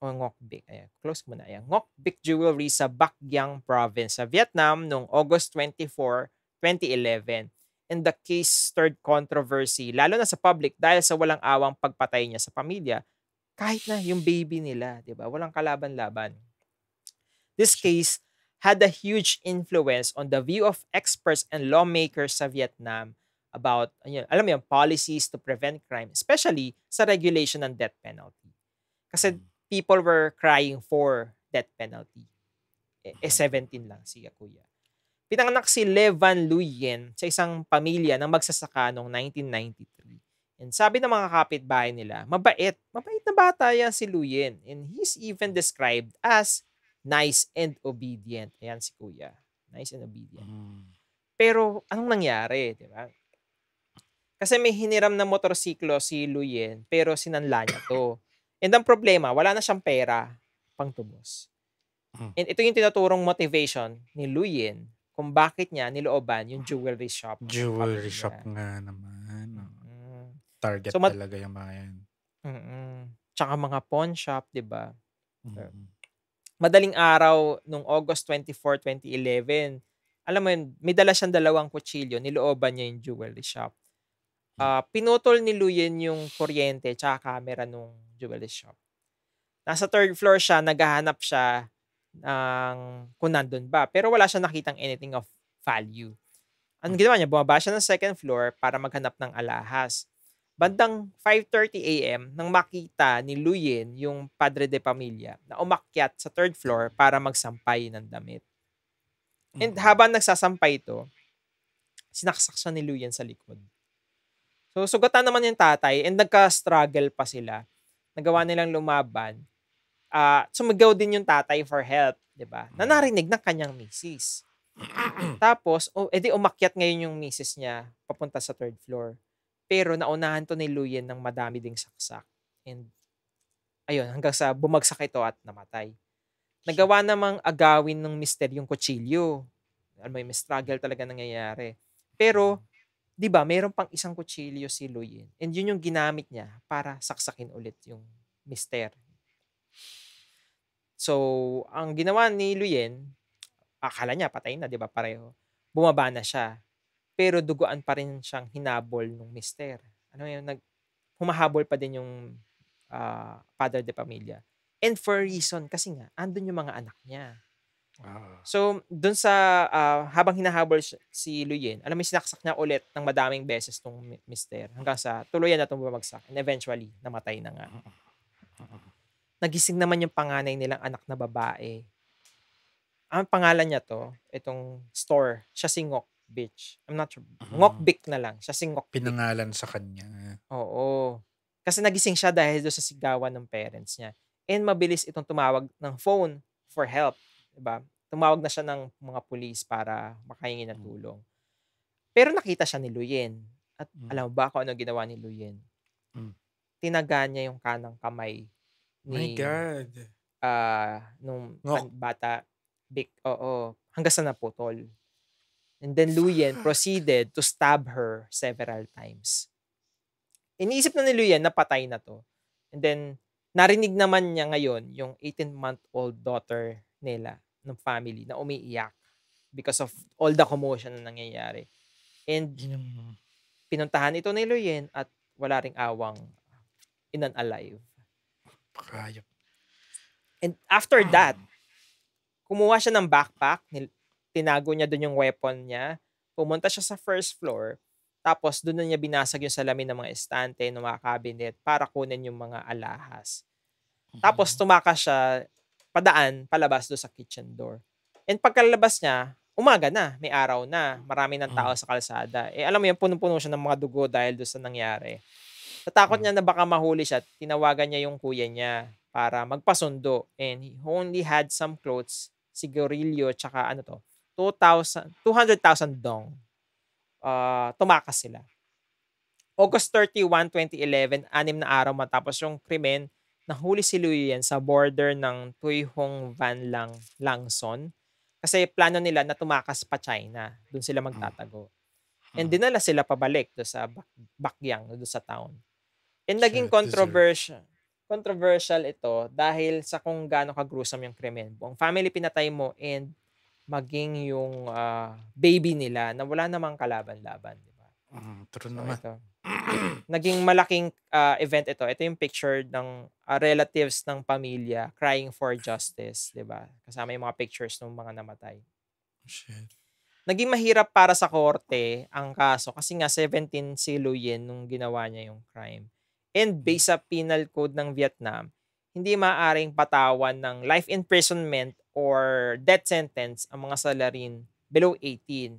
o Ngokbik. Ayan, close muna. Ayan. Ngokbik Jewelry sa Bac Giang Province sa Vietnam noong August 24, 2011 and the case stirred controversy, lalo na sa public dahil sa walang awang pagpatay niya sa pamilya, kahit na yung baby nila, di ba? Walang kalaban-laban. This case had a huge influence on the view of experts and lawmakers sa Vietnam about, yun, alam mo yung policies to prevent crime, especially sa regulation ng death penalty. Kasi hmm. people were crying for death penalty. E, eh 17 lang siya, kuya. Pinanganak si Levan Luyen sa isang pamilya ng magsasaka noong 1993. And sabi ng mga kapitbahay nila, mabait, mabait na bata yan si Luyen. And he's even described as nice and obedient. Ayan si kuya. Nice and obedient. Mm. Pero anong nangyari, di ba? Kasi may hiniram na motorsiklo si Luyen, pero sinanla niya to. And ang problema, wala na siyang pera pang tubos. Mm. And ito yung tinuturong motivation ni Luyen kung bakit niya nilooban yung jewelry shop. Jewelry shop niya. nga naman. Mm-hmm. Target so, mat- talaga yung mga yan. Mm-hmm. Tsaka mga pawn shop, di ba? Mm-hmm. madaling araw nung August 24, 2011, alam mo yun, may dala siyang dalawang kutsilyo, nilooban niya yung jewelry shop. Uh, pinutol ni Luyen yung kuryente tsaka camera nung jewelry shop. Nasa third floor siya, naghahanap siya ang kung nandun ba. Pero wala siya nakitang anything of value. Ang hmm. ginawa niya? Bumaba siya ng second floor para maghanap ng alahas. Bandang 5.30 a.m. nang makita ni Luyin yung padre de familia na umakyat sa third floor para magsampay ng damit. And habang nagsasampay ito, sinaksak siya ni Luyin sa likod. So sugatan naman yung tatay and nagka-struggle pa sila. Nagawa nilang lumaban uh, sumigaw din yung tatay for help, 'di ba? Na mm. narinig ng kanyang misis. Tapos, oh, eh, edi umakyat ngayon yung misis niya papunta sa third floor. Pero naunahan to ni Luyen ng madami ding saksak. And ayun, hanggang sa bumagsak ito at namatay. Nagawa namang agawin ng mister yung kutsilyo. Alam mo, may struggle talaga nangyayari. Pero, di ba, mayroon pang isang kutsilyo si Luyin. And yun yung ginamit niya para saksakin ulit yung mister So, ang ginawa ni Luyen, akala niya patay na, di ba, pareho. Bumaba na siya. Pero duguan pa rin siyang hinabol ng mister. Ano yun, nag, humahabol pa din yung uh, father de pamilya. And for reason, kasi nga, andun yung mga anak niya. Wow. Ah. So, dun sa, uh, habang hinahabol si Luyen, alam mo, sinaksak niya ulit ng madaming beses tong mister hanggang sa tuluyan na itong bumagsak and eventually, namatay na nga nagising naman yung panganay nilang anak na babae. Ang pangalan niya to, itong store, siya si Ngok Bitch. I'm not sure. Uh-huh. Ah. Ngokbik na lang. Siya si Ngokbik. Pinangalan sa kanya. Oo. Kasi nagising siya dahil do sa sigawan ng parents niya. And mabilis itong tumawag ng phone for help. Diba? Tumawag na siya ng mga police para makahingi ng hmm. tulong. Pero nakita siya ni Luyen. At mm. alam mo ba kung ano ginawa ni Luyen? Mm. Tinaga niya yung kanang kamay Ni, My God. Uh, nung no. bata. Big, oo. Oh, oh, hanggang sa naputol. And then Luyen *sighs* proceeded to stab her several times. Iniisip na ni Luyen na patay na to. And then, narinig naman niya ngayon yung 18-month-old daughter nila, ng family, na umiiyak because of all the commotion na nangyayari. And pinuntahan ito ni Luyen at wala ring awang in an alive. Hayop. And after ah. that, kumuha siya ng backpack, tinago niya doon yung weapon niya, pumunta siya sa first floor, tapos doon na niya binasag yung salamin ng mga estante, ng mga cabinet, para kunin yung mga alahas. Mm-hmm. Tapos tumaka siya, padaan, palabas doon sa kitchen door. And pagkalabas niya, umaga na, may araw na, marami ng tao mm. sa kalsada. Eh alam mo yun, punong-puno siya ng mga dugo dahil doon sa nangyari. Natakot hmm. niya na baka mahuli siya. Tinawagan niya yung kuya niya para magpasundo. And he only had some clothes, si sigurilyo, tsaka ano to, 2,000, 200,000 dong. Uh, tumakas sila. August 31, 2011, anim na araw matapos yung krimen, nahuli si Yan sa border ng Tuihong Van Lang Langson kasi plano nila na tumakas pa China. Doon sila hmm. magtatago. And hmm. dinala sila pabalik do sa Bakyang, do sa town. And naging controversial controversial ito dahil sa kung gaano ka-gruesome yung krimen. Buong family pinatay mo and maging yung uh, baby nila na wala namang kalaban-laban. Di ba? Mm, true so, naman. Ito. *clears throat* Naging malaking uh, event ito. Ito yung picture ng uh, relatives ng pamilya crying for justice. Di ba? Kasama yung mga pictures ng mga namatay. Shit. Naging mahirap para sa korte ang kaso kasi nga 17 si Luyen nung ginawa niya yung crime and based sa penal code ng Vietnam, hindi maaring patawan ng life imprisonment or death sentence ang mga salarin below 18.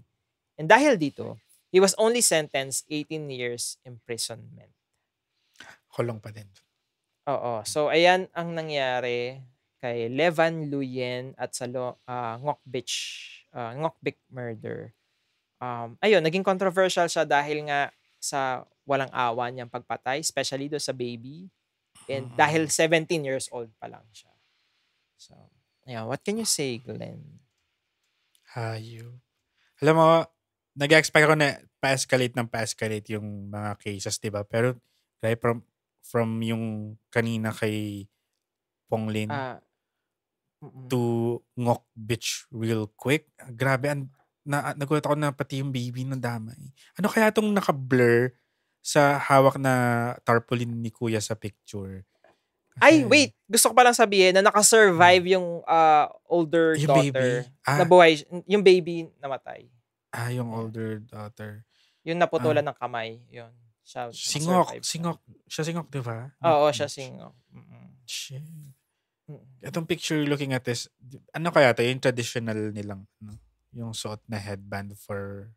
And dahil dito, he was only sentenced 18 years imprisonment. Kulong pa din. Oo. So, ayan ang nangyari kay Levan Luyen at sa uh, ah, Ngokbich, uh, ah, Ngokbik murder. Um, ayun, naging controversial siya dahil nga sa walang awa niyang pagpatay, especially do sa baby. And dahil 17 years old pa lang siya. So, yeah, what can you say, Glenn? Hayo. Alam mo, nag-expect ako na pa-escalate ng pa-escalate yung mga cases, di ba? Pero, right from, from yung kanina kay Ponglin uh, ah, to ngok bitch real quick. Grabe, an, na, nagulat ako na pati yung baby na damay. Ano kaya itong naka-blur sa hawak na tarpaulin ni Kuya sa picture. Ay, wait. Gusto ko palang sabihin na nakasurvive hmm. yung uh, older yung daughter. Baby. Ah. Nabuhay, yung baby namatay. Ah, yung older daughter. Yung naputulan ah. ng kamay. Yun. Siya, singok. Singok. Siya singok, di ba? Oo, siya singok. Mm-mm. Shit. Itong picture looking at this, ano kaya to? Yung traditional nilang, ano? yung suot na headband for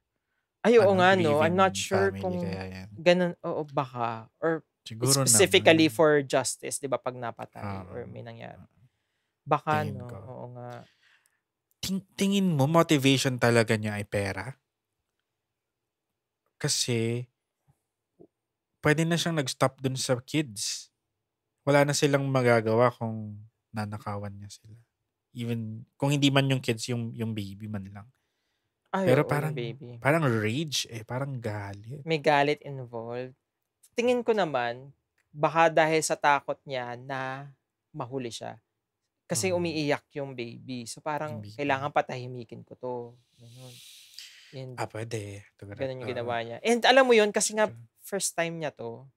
ay, oo ano, nga, no? I'm not sure kung kaya yan. ganun, oo, baka. Or Siguro specifically naman. for justice, di ba, pag napatay uh, or may nangyari. Ah, ah. Baka, no? Ko. Oo nga. Ting tingin mo, motivation talaga niya ay pera? Kasi, pwede na siyang nag-stop dun sa kids. Wala na silang magagawa kung nanakawan niya sila. Even, kung hindi man yung kids, yung, yung baby man lang ay, Pero parang, baby. parang rage eh. Parang galit. May galit involved. Tingin ko naman, baka dahil sa takot niya na mahuli siya. Kasi mm. umiiyak yung baby. So parang baby. kailangan patahimikin ko to. Ganun. And, ah, pwede. Tumira. Ganun yung ah. ginawa niya. And alam mo yun, kasi nga mm. first time niya to.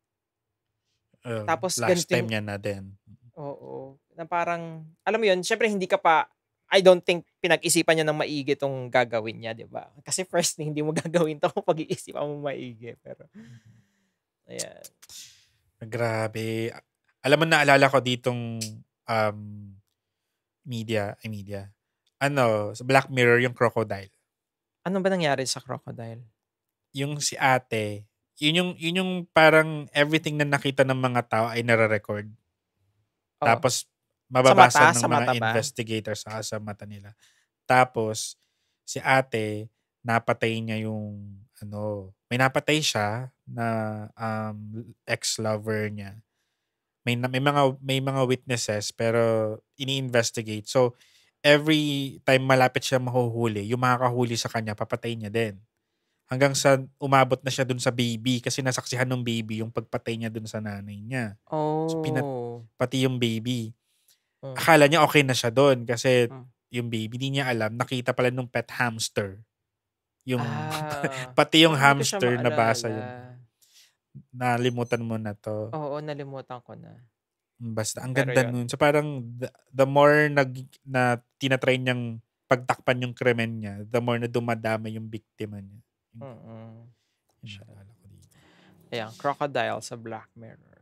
Uh, Tapos last ganito, time niya na din. Oo. Na parang, alam mo yun, syempre hindi ka pa I don't think pinag-isipan niya ng maigi tong gagawin niya, di ba? Kasi first thing, *laughs* hindi mo gagawin to kung pag-iisipan mo maigi. Pero, mm-hmm. ayan. Ah, grabe. Alam mo, naalala ko ditong um, media, ay media, ano, sa Black Mirror, yung crocodile. Ano ba nangyari sa crocodile? Yung si ate, yun yung, yun yung parang everything na nakita ng mga tao ay nare-record. Oh. Tapos mababasa sa mata, ng sa mga mata investigators sa, ah, sa mata nila. Tapos, si ate, napatay niya yung, ano, may napatay siya na um, ex-lover niya. May, may, mga, may mga witnesses, pero ini-investigate. So, every time malapit siya mahuhuli, yung makakahuli sa kanya, papatay niya din. Hanggang sa umabot na siya dun sa baby kasi nasaksihan ng baby yung pagpatay niya dun sa nanay niya. Oh. So, pinat- oh. pati yung baby. Uh, Akala niya okay na siya doon kasi uh, yung baby, hindi niya alam. Nakita pala nung pet hamster. Yung, ah, *laughs* pati yung hamster na basa yun. Nalimutan mo na to. Oo, nalimutan ko na. Basta, ang Pero ganda yun. nun. So parang the, the more nag, na tinatrain niyang pagtakpan yung krimen niya, the more na dumadama yung biktima niya. Mm-mm. Ayan, Crocodile sa Black Mirror.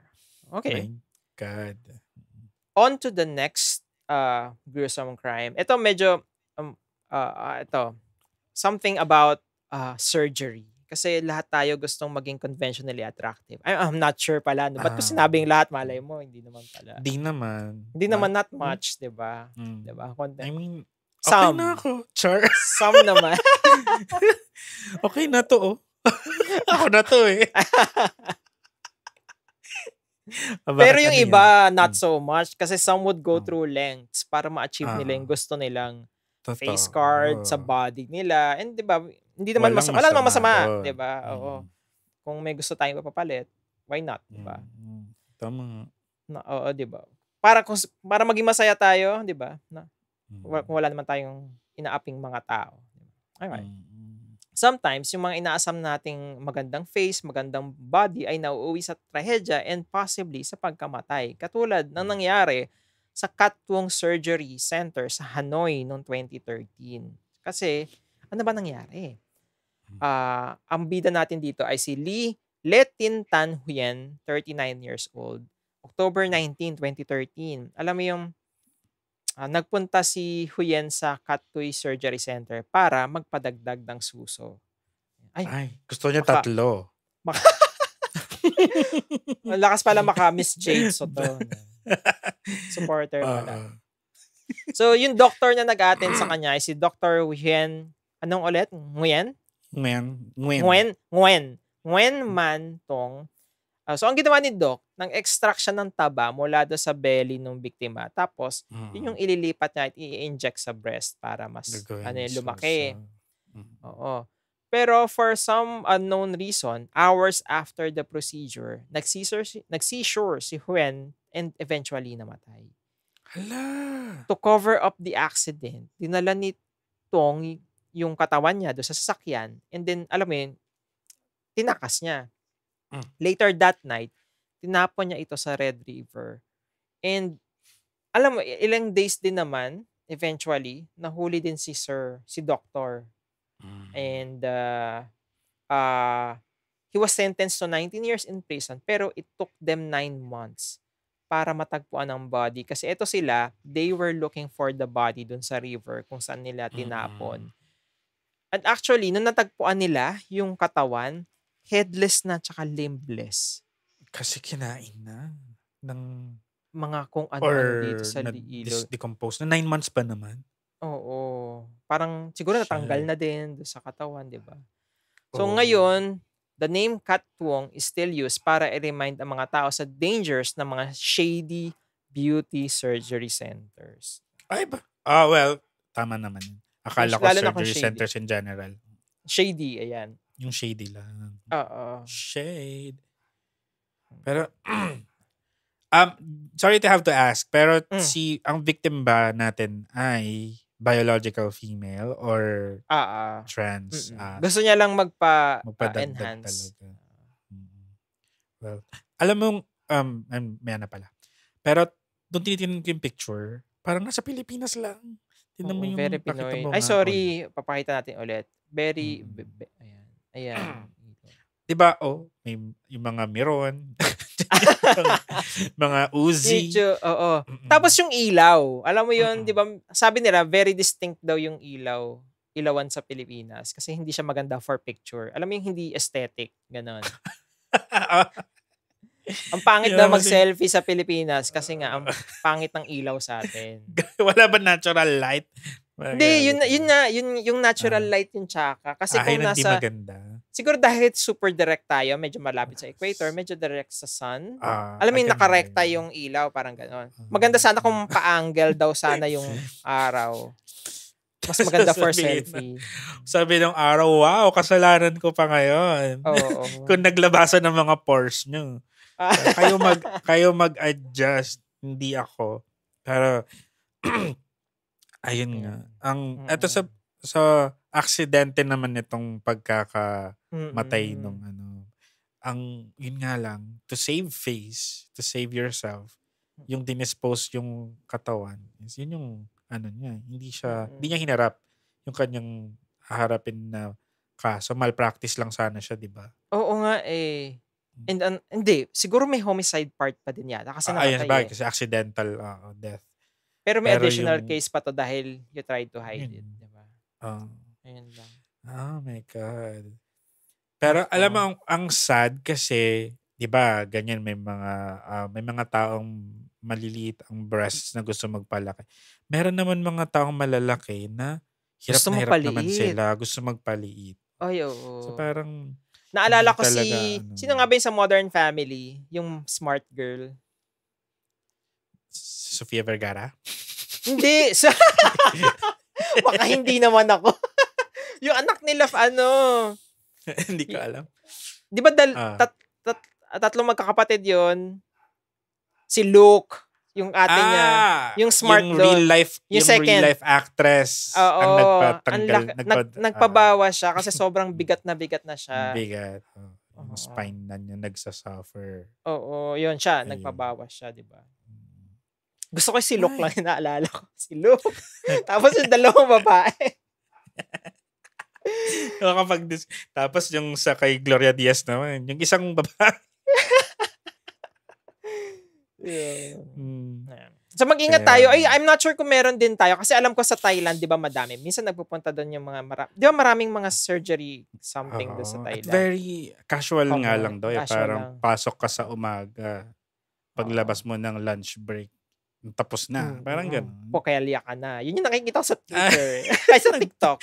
Okay. My God on to the next uh, gruesome crime. Ito medyo, um, uh, ito, something about uh, surgery. Kasi lahat tayo gustong maging conventionally attractive. I, I'm not sure pala. No? but ah. ko sinabing lahat? Malay mo, hindi naman pala. Hindi naman. Hindi naman, not hmm? much, di ba? Mm. Di ba? I mean, okay some. na ako. Char. Some naman. *laughs* okay na to, oh. *laughs* ako na to, eh. *laughs* Ah, Pero yung ano iba, not hmm. so much. Kasi some would go ah. through lengths para ma-achieve nila yung ah. gusto nilang Totoo. face card oh. sa body nila. And di ba, hindi naman Walang masama. Wala naman masama. Di ba? Oo. Mm. Kung may gusto tayong papapalit, why not? Di ba? Mm, mm. Tama. Na, oo, di ba? Para, kung, para maging masaya tayo, di ba? Na, Kung wala naman tayong inaaping mga tao. Alright. Mm. Sometimes, yung mga inaasam nating magandang face, magandang body ay nauuwi sa trahedya and possibly sa pagkamatay. Katulad ng hmm. nangyari sa Katwong Surgery Center sa Hanoi noong 2013. Kasi, ano ba nangyari? Uh, ang bida natin dito ay si Lee Letin Tan Huyen, 39 years old. October 19, 2013. Alam mo yung uh, nagpunta si Huyen sa Katkoy Surgery Center para magpadagdag ng suso. Ay, Ay gusto niya maka, tatlo. Maka, *laughs* lakas pala maka Miss Jade Soto. Supporter *laughs* pala. Uh-uh. so, yung doctor na nag-attend sa kanya ay si Dr. Huyen. Anong ulit? Nguyen. Nguyen. Nguyen. Nguyen. Nguyen Man Tong Uh, so ang ginawa ni Doc, nang extraction ng taba mula do sa belly ng biktima. Tapos, mm. yun yung mm. ililipat niya at i-inject sa breast para mas ano, lumaki. Mm. Oo. Pero for some unknown reason, hours after the procedure, nag-seizure si, nag Huen and eventually namatay. Hala! To cover up the accident, dinala ni Tong yung katawan niya do sa sasakyan and then, alam mo yun, tinakas niya. Mm. Later that night, tinapon niya ito sa Red River. And alam mo, ilang days din naman, eventually, nahuli din si Sir, si Doctor. Mm. And uh, uh, he was sentenced to 19 years in prison pero it took them 9 months para matagpuan ang body. Kasi ito sila, they were looking for the body dun sa river kung saan nila tinapon. mm And actually, nung natagpuan nila yung katawan, headless na tsaka limbless. Kasi kinain na ng mga kung ano dito sa liilo. decompose na. Nine months pa naman. Oo. Parang siguro natanggal na din sa katawan, di ba? So oh. ngayon, the name Katwong is still used para i-remind ang mga tao sa dangers ng mga shady beauty surgery centers. Ay ba? Ah, well, tama naman. Akala ko surgery centers in general. Shady, ayan. Yung shady lang. Oo. Shade. Pero, *clears throat* um, sorry to have to ask, pero mm. si, ang victim ba natin ay biological female or uh, uh, trans? mm Uh, Gusto niya lang magpa, ah, magpa-enhance. Well, alam mo, um, um, may na ano pala. Pero, doon tinitingnan ko yung picture, parang nasa Pilipinas lang. Tingnan mo yung very Pinoy. Mo Ay, sorry. Ulit. Papakita natin ulit. Very, mm. be, Ayan. *clears throat* 'Di ba? Oh, may yung mga meron. *laughs* mga Uzi. Medyo, oo. Mm-mm. Tapos yung ilaw. Alam mo 'yun, 'di ba? Sabi nila very distinct daw yung ilaw ilawan sa Pilipinas kasi hindi siya maganda for picture. Alam mo yung hindi aesthetic, ganon. *laughs* ang pangit daw mag-selfie sa Pilipinas kasi nga ang pangit ng ilaw sa atin. *laughs* Wala ba natural light? Hindi, yun, yun na, yun, yung natural ah. light yung tsaka. Kasi ah, kung yun nasa... maganda. Siguro dahil super direct tayo, medyo malapit sa equator, medyo direct sa sun. Ah, Alam mo yung nakarekta yung ilaw, parang gano'n. Ah. Maganda sana kung pa-angle daw sana yung *laughs* araw. Mas *laughs* maganda for selfie. Sabi ng araw, wow, kasalanan ko pa ngayon. Oo, oo. *laughs* kung naglabasan ng mga pores nyo. Ah. kayo mag kayo mag-adjust, hindi ako. Pero *clears throat* *clears throat* Ayun nga. Ang mm eto sa sa aksidente naman nitong pagkakamatay mm nung ano. Ang yun nga lang to save face, to save yourself, mm. yung dinispose yung katawan. Is yun yung ano niya, hindi siya hindi niya hinarap yung kanyang haharapin na kaso malpractice lang sana siya, 'di ba? Oo nga eh. Hmm. And, and hindi, siguro may homicide part pa din yata kasi ah, nakatay. Ayun, yes, eh. kasi accidental uh, death. Pero may Pero additional yung, case pa to dahil you tried to hide yun, it. ba? Oh. Ayun lang. Oh my God. Pero alam mo, ang, ang sad kasi, di ba, ganyan may mga, uh, may mga taong maliliit ang breasts na gusto magpalaki. Meron naman mga taong malalaki na hirap gusto na hirap magpaliit. naman sila, gusto magpaliit. Ay, oo. So parang, Naalala ko talaga, si, ano. sino nga ba yung sa Modern Family, yung smart girl? Sofia Vergara? hindi. Sa... *laughs* Baka hindi naman ako. *laughs* yung anak ni Love, ano? *laughs* hindi ko alam. Di ba dal- uh. tat- tat- tatlong magkakapatid yon Si Luke, yung ate ah, niya. Yung smart yung real life, yung, yung second. real life actress Oo, ang nagpatanggal. Ang lak- nagpad, nag, ah. nagpabawa siya kasi sobrang bigat na bigat na siya. Bigat. Oh. Yung spine na niya nagsasuffer. Oo, yun siya. Ayun. Nagpabawa siya, di ba? Gusto ko si Luke lang inaalala *laughs* ko. Si Luke. *laughs* Tapos yung dalawang babae. *laughs* Nakakapag dis- Tapos yung sa kay Gloria Diaz naman, yung isang babae. yeah. Mm. So mag-ingat yeah. tayo. Ay, I'm not sure kung meron din tayo. Kasi alam ko sa Thailand, di ba madami. Minsan nagpupunta doon yung mga, mara- di ba maraming mga surgery something doon sa Thailand. Very casual oh, nga lang daw. Eh. Parang lang. pasok ka sa umaga. Paglabas mo ng lunch break, tapos na. Mm, Parang mm. ganun. Pokelya ka na. Yun yung nakikita ko sa *laughs* ah, Twitter. *laughs* Ay, sa TikTok.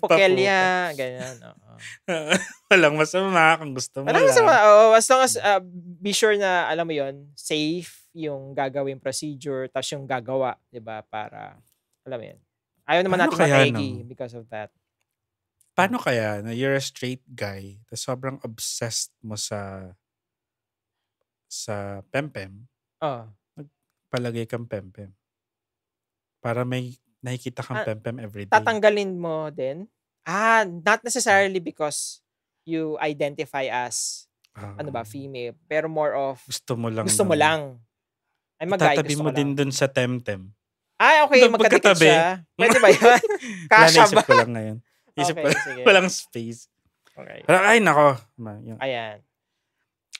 Pokelya, ganyan. Oo. *laughs* Walang masama kung gusto mo Walang lang. masama. Oo, as long as uh, be sure na, alam mo yon safe yung gagawin procedure, tapos yung gagawa, di ba, para, alam mo yun. Ayaw naman Paano natin mategi no? because of that. Paano kaya na you're a straight guy, tapos sobrang obsessed mo sa sa pempem, oh magpalagay kang pempem. Para may nakikita kang ah, pempem every day. Tatanggalin mo din? Ah, not ah. necessarily because you identify as uh, ano ba, female. Pero more of... Gusto mo lang. Gusto mo lang. Ay, mag-guy, mo din dun sa temtem. Ah, okay. Doon magkadikit siya. Pwede ba yun? *laughs* Kasha ba? ko lang ngayon. Isip okay, ko lang, *laughs* walang space. Okay. Pero ay, nako. Yung, Ayan.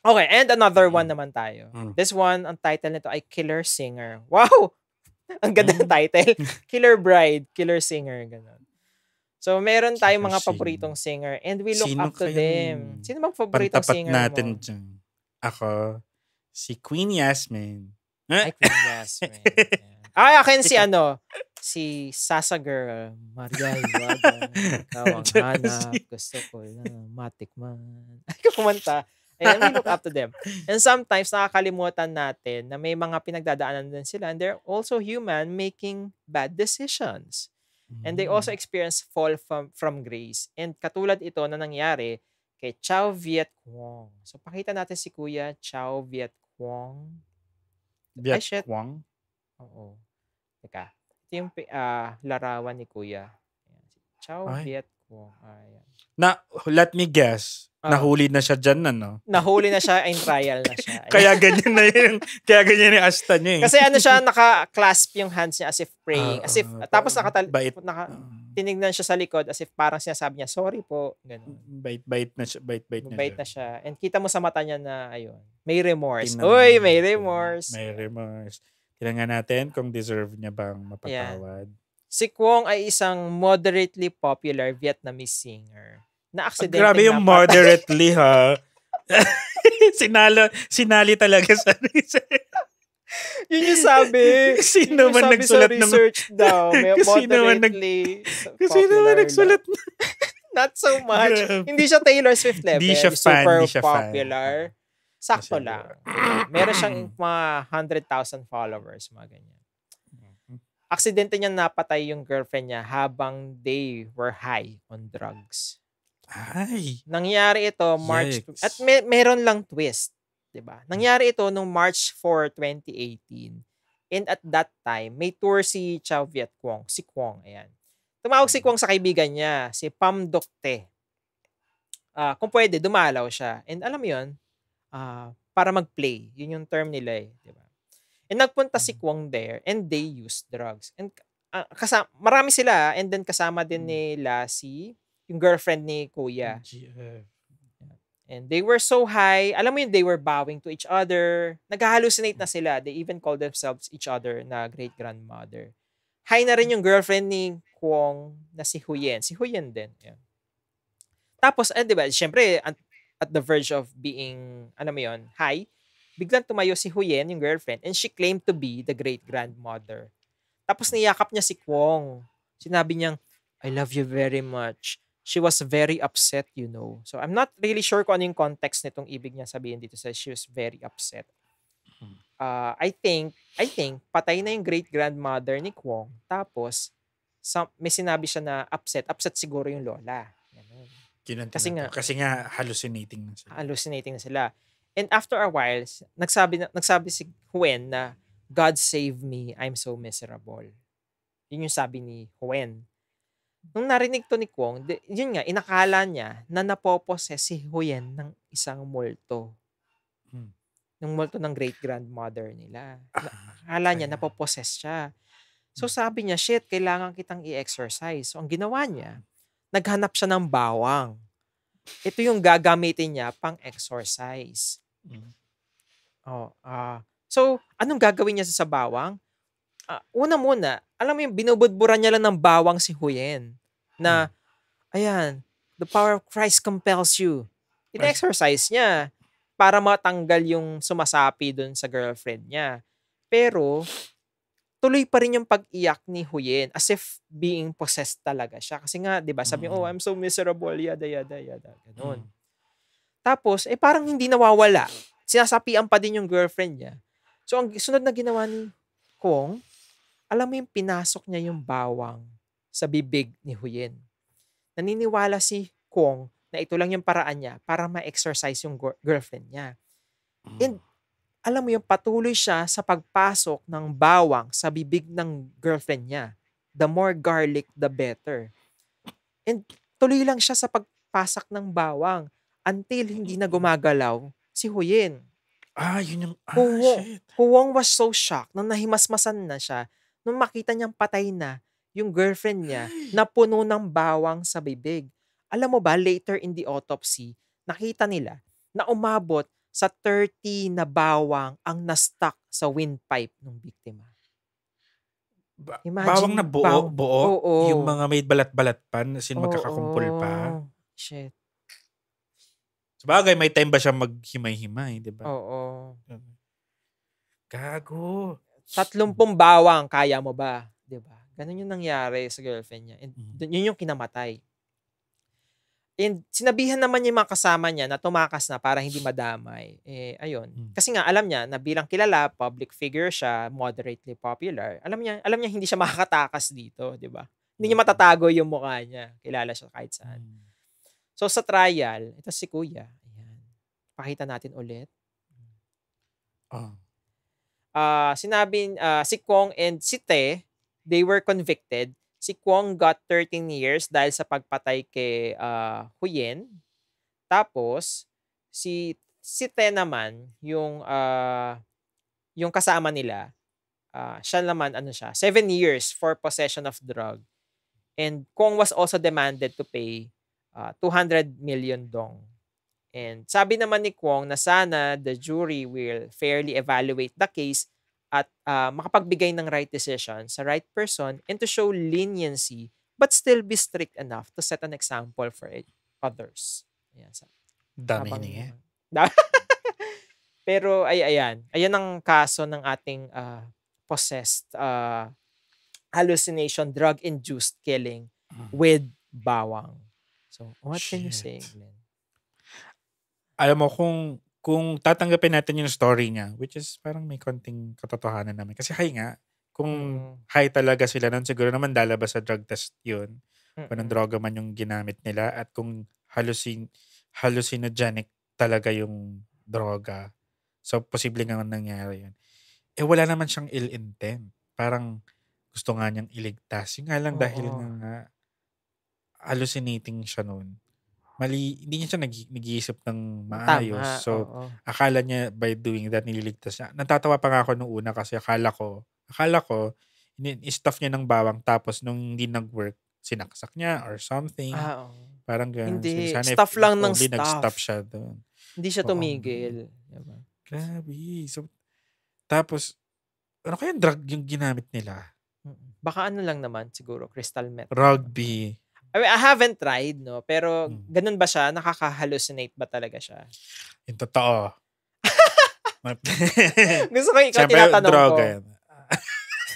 Okay, and another one naman tayo. Mm. This one, ang title nito ay Killer Singer. *laughs* Wow! Ang ganda ng mm. title. *laughs* Killer Bride, Killer Singer, ganun. So, meron tayong mga paboritong singer and we look Sino up to them. Sino bang paboritong singer natin mo? Dyan. Ako, si Queen Yasmin. Eh. Ay, Queen *laughs* Yasmin. Ay, akin si ano, si Sasa Girl, Maria Iwaga, Kawang Hanap, gusto ko Matik man. Ay, kumanta. And we look up to them. *laughs* And sometimes nakakalimutan natin na may mga pinagdadaanan din sila and they're also human making bad decisions. Mm-hmm. And they also hmm. experience fall from, from grace. And katulad ito na nangyari kay Chow Viet Quang. So pakita natin si Kuya Chow Viet Quang. Viet Ay, Quang? Oo. Teka. Ito yung uh, larawan ni Kuya. Chow Ay. Viet ko. Ayan. Na, let me guess, Uh, Nahuli na siya dyan na, no? Nahuli na siya, in trial na siya. *laughs* kaya ganyan na yun. Kaya ganyan yung asta niya. Eh. Kasi ano siya, naka-clasp yung hands niya as if praying. Uh, as if, uh, tapos nakatal- bait. Naka, tinignan siya sa likod as if parang sinasabi niya, sorry po. Ganun. Bait-bait mm, na siya. Bait-bait na, bait na siya. And kita mo sa mata niya na, ayun, may remorse. Tinan, Uy, may remorse. May remorse. nga natin kung deserve niya bang mapatawad. Yeah. Si Kwong ay isang moderately popular Vietnamese singer. Na ah, aksidente Grabe yung napatay. moderately *laughs* ha. *laughs* Sinalo, sinali talaga sa research. Yun yung sabi. *laughs* Sino yung man nagsulat ng... research daw. May sino man nag... Sino man nagsulat na... Not so much. hindi siya Taylor Swift level. Hindi siya fan. Super siya popular. Fan. Sakto lang. Meron siyang *clears throat* mga 100,000 followers, mga ganyan aksidente niya napatay yung girlfriend niya habang they were high on drugs. Ay. Nangyari ito March Yikes. at may, meron lang twist, 'di ba? Nangyari ito nung March 4, 2018. And at that time, may tour si Chow Viet Quang, si Quang, ayan. Tumawag si mm. Quang sa kaibigan niya, si Pam Dokte. Uh, ah, kung pwede, dumalaw siya. And alam mo yun, uh, para mag-play. Yun yung term nila eh. Diba? And nagpunta si Kwong there and they use drugs. And uh, ah, kasama, marami sila ah, and then kasama din hmm. nila si yung girlfriend ni Kuya. And they were so high, alam mo yun, they were bowing to each other. Nag-hallucinate na hmm. sila. They even called themselves each other na great-grandmother. High na rin yung girlfriend ni Kwong na si Huyen. Si Huyen din. Yan. Tapos, eh, di ba, syempre, at, at the verge of being, ano mo yun, high, biglang tumayo si Huyen, yung girlfriend, and she claimed to be the great-grandmother. Tapos niyakap niya si Kwong. Sinabi niyang, I love you very much. She was very upset, you know. So I'm not really sure kung ano yung context nitong ibig niya sabihin dito sa she was very upset. Uh, I think, I think, patay na yung great-grandmother ni Kwong. Tapos, some, may sinabi siya na upset. Upset siguro yung lola. Kasi nga, kasi nga hallucinating na sila. Hallucinating na sila. And after a while, nagsabi, nagsabi si Huen na, God save me, I'm so miserable. Yun yung sabi ni Huen. Nung narinig to ni Kwong, yun nga, inakala niya na napoposes si Huen ng isang multo. Hmm. Ng multo ng great-grandmother nila. Ah, akala niya, napoposes siya. So hmm. sabi niya, shit, kailangan kitang i-exercise. So ang ginawa niya, hmm. naghanap siya ng bawang. Ito yung gagamitin niya pang exercise. Mm. Oh, ah. Uh, so, anong gagawin niya sa bawang? Uh, ah, una muna, alam mo yung binubudburan niya lang ng bawang si Huyen. Na, hmm. ayan, the power of Christ compels you. Ina-exercise niya para matanggal yung sumasapi dun sa girlfriend niya. Pero, tuloy pa rin yung pag-iyak ni Huyen as if being possessed talaga siya. Kasi nga, di ba, sabi, mm. oh, I'm so miserable, yada, yada, yada, ganun. Mm. Tapos, eh parang hindi nawawala. Sinasapian pa din yung girlfriend niya. So, ang sunod na ginawa ni Kong, alam mo yung pinasok niya yung bawang sa bibig ni Huyen. Naniniwala si Kong na ito lang yung paraan niya para ma-exercise yung girlfriend niya. Hmm. And alam mo yung patuloy siya sa pagpasok ng bawang sa bibig ng girlfriend niya. The more garlic, the better. And tuloy lang siya sa pagpasak ng bawang until hindi mm. na gumagalaw si Huyin. Ah, yun yung... Ah, Huwong, shit. Huwong was so shocked nang nahimasmasan na siya nung makita niyang patay na yung girlfriend niya na puno ng bawang sa bibig. Alam mo ba, later in the autopsy, nakita nila na umabot sa 30 na bawang ang nastuck sa windpipe ng biktima. Imagine, bawang na buo, baw- buo oo, yung mga may balat-balat pa, na sin magkakakumpol pa. Shit. Sabagay, may time ba siya maghimay-himay, di ba? Oo. Gago. Tatlumpong bawang, kaya mo ba? Di ba? Ganun yung nangyari sa girlfriend niya. And mm-hmm. yun yung kinamatay. And sinabihan naman niya yung mga kasama niya na tumakas na para hindi madamay. Eh, ayun. Hmm. Kasi nga, alam niya na bilang kilala, public figure siya, moderately popular. Alam niya, alam niya hindi siya *laughs* makakatakas dito, di ba? Hindi niya mm. matatago yung mukha niya. Kilala siya kahit saan. Hmm. So sa trial, ito si Kuya. Ayan. Pakita natin ulit. Ah. Uh, sinabi uh, si Kwong and si Te, they were convicted. Si Kwong got 13 years dahil sa pagpatay kay uh, Huyen. Tapos si si Te naman yung uh, yung kasama nila, uh, siya naman ano siya, 7 years for possession of drug. And Kwong was also demanded to pay uh, ah, 200 million dong. And sabi naman ni Kwong na sana the jury will fairly evaluate the case at uh, makapagbigay ng right decision sa right person and to show leniency but still be strict enough to set an example for it, others. Ayan, sa, Dami niya. Eh. *laughs* Pero ay ayan, ayan ang kaso ng ating uh, possessed uh, hallucination drug induced killing mm. with bawang. So, what Shit. can you say, Glenn? Alam mo, kung kung tatanggapin natin yung story niya, which is parang may konting katotohanan naman. Kasi high nga, kung mm. high talaga sila nun, siguro naman dalabas sa drug test yun. Mm-mm. Kung droga man yung ginamit nila at kung hallucin- hallucinogenic talaga yung droga. So, posible nga nangyari yun. Eh, wala naman siyang ill intent. Parang gusto nga niyang iligtas. Yung nga lang Oo. dahil nga hallucinating siya noon. Mali, hindi niya siya nag- nag-iisip ng maayos. Tama, so, oo. akala niya by doing that, nililigtas siya. Natatawa pa nga ako nung una kasi akala ko, akala ko, in-stuff niya ng bawang tapos nung hindi nag-work, sinaksak niya or something. Ah, oo. Parang ganun. Hindi. So, Stuff if, lang ng only stuff. nag-stuff siya doon. Hindi siya tumigil. Diba? Grabe. So, tapos, ano kaya yung drug yung ginamit nila? Baka ano lang naman siguro, crystal meth. Rugby. I, mean, I haven't tried, no? Pero hmm. ganun ba siya? Nakaka-hallucinate ba talaga siya? Yung totoo. *laughs* *laughs* Gusto ko ikaw Siyempre, tinatanong droga ko. Yan.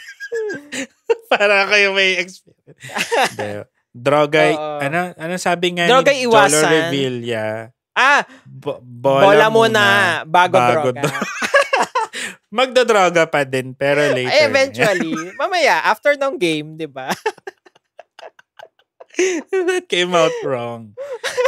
*laughs* Para kayo may experience. droga, Oo. ano, ano sabi nga Droga ni iwasan. Jolo Revilla? ah, Bo- bola, bola muna, bago, bago droga. dro- Magdodroga pa din, pero eh, later. eventually, mamaya, after ng game, di ba? that came out wrong.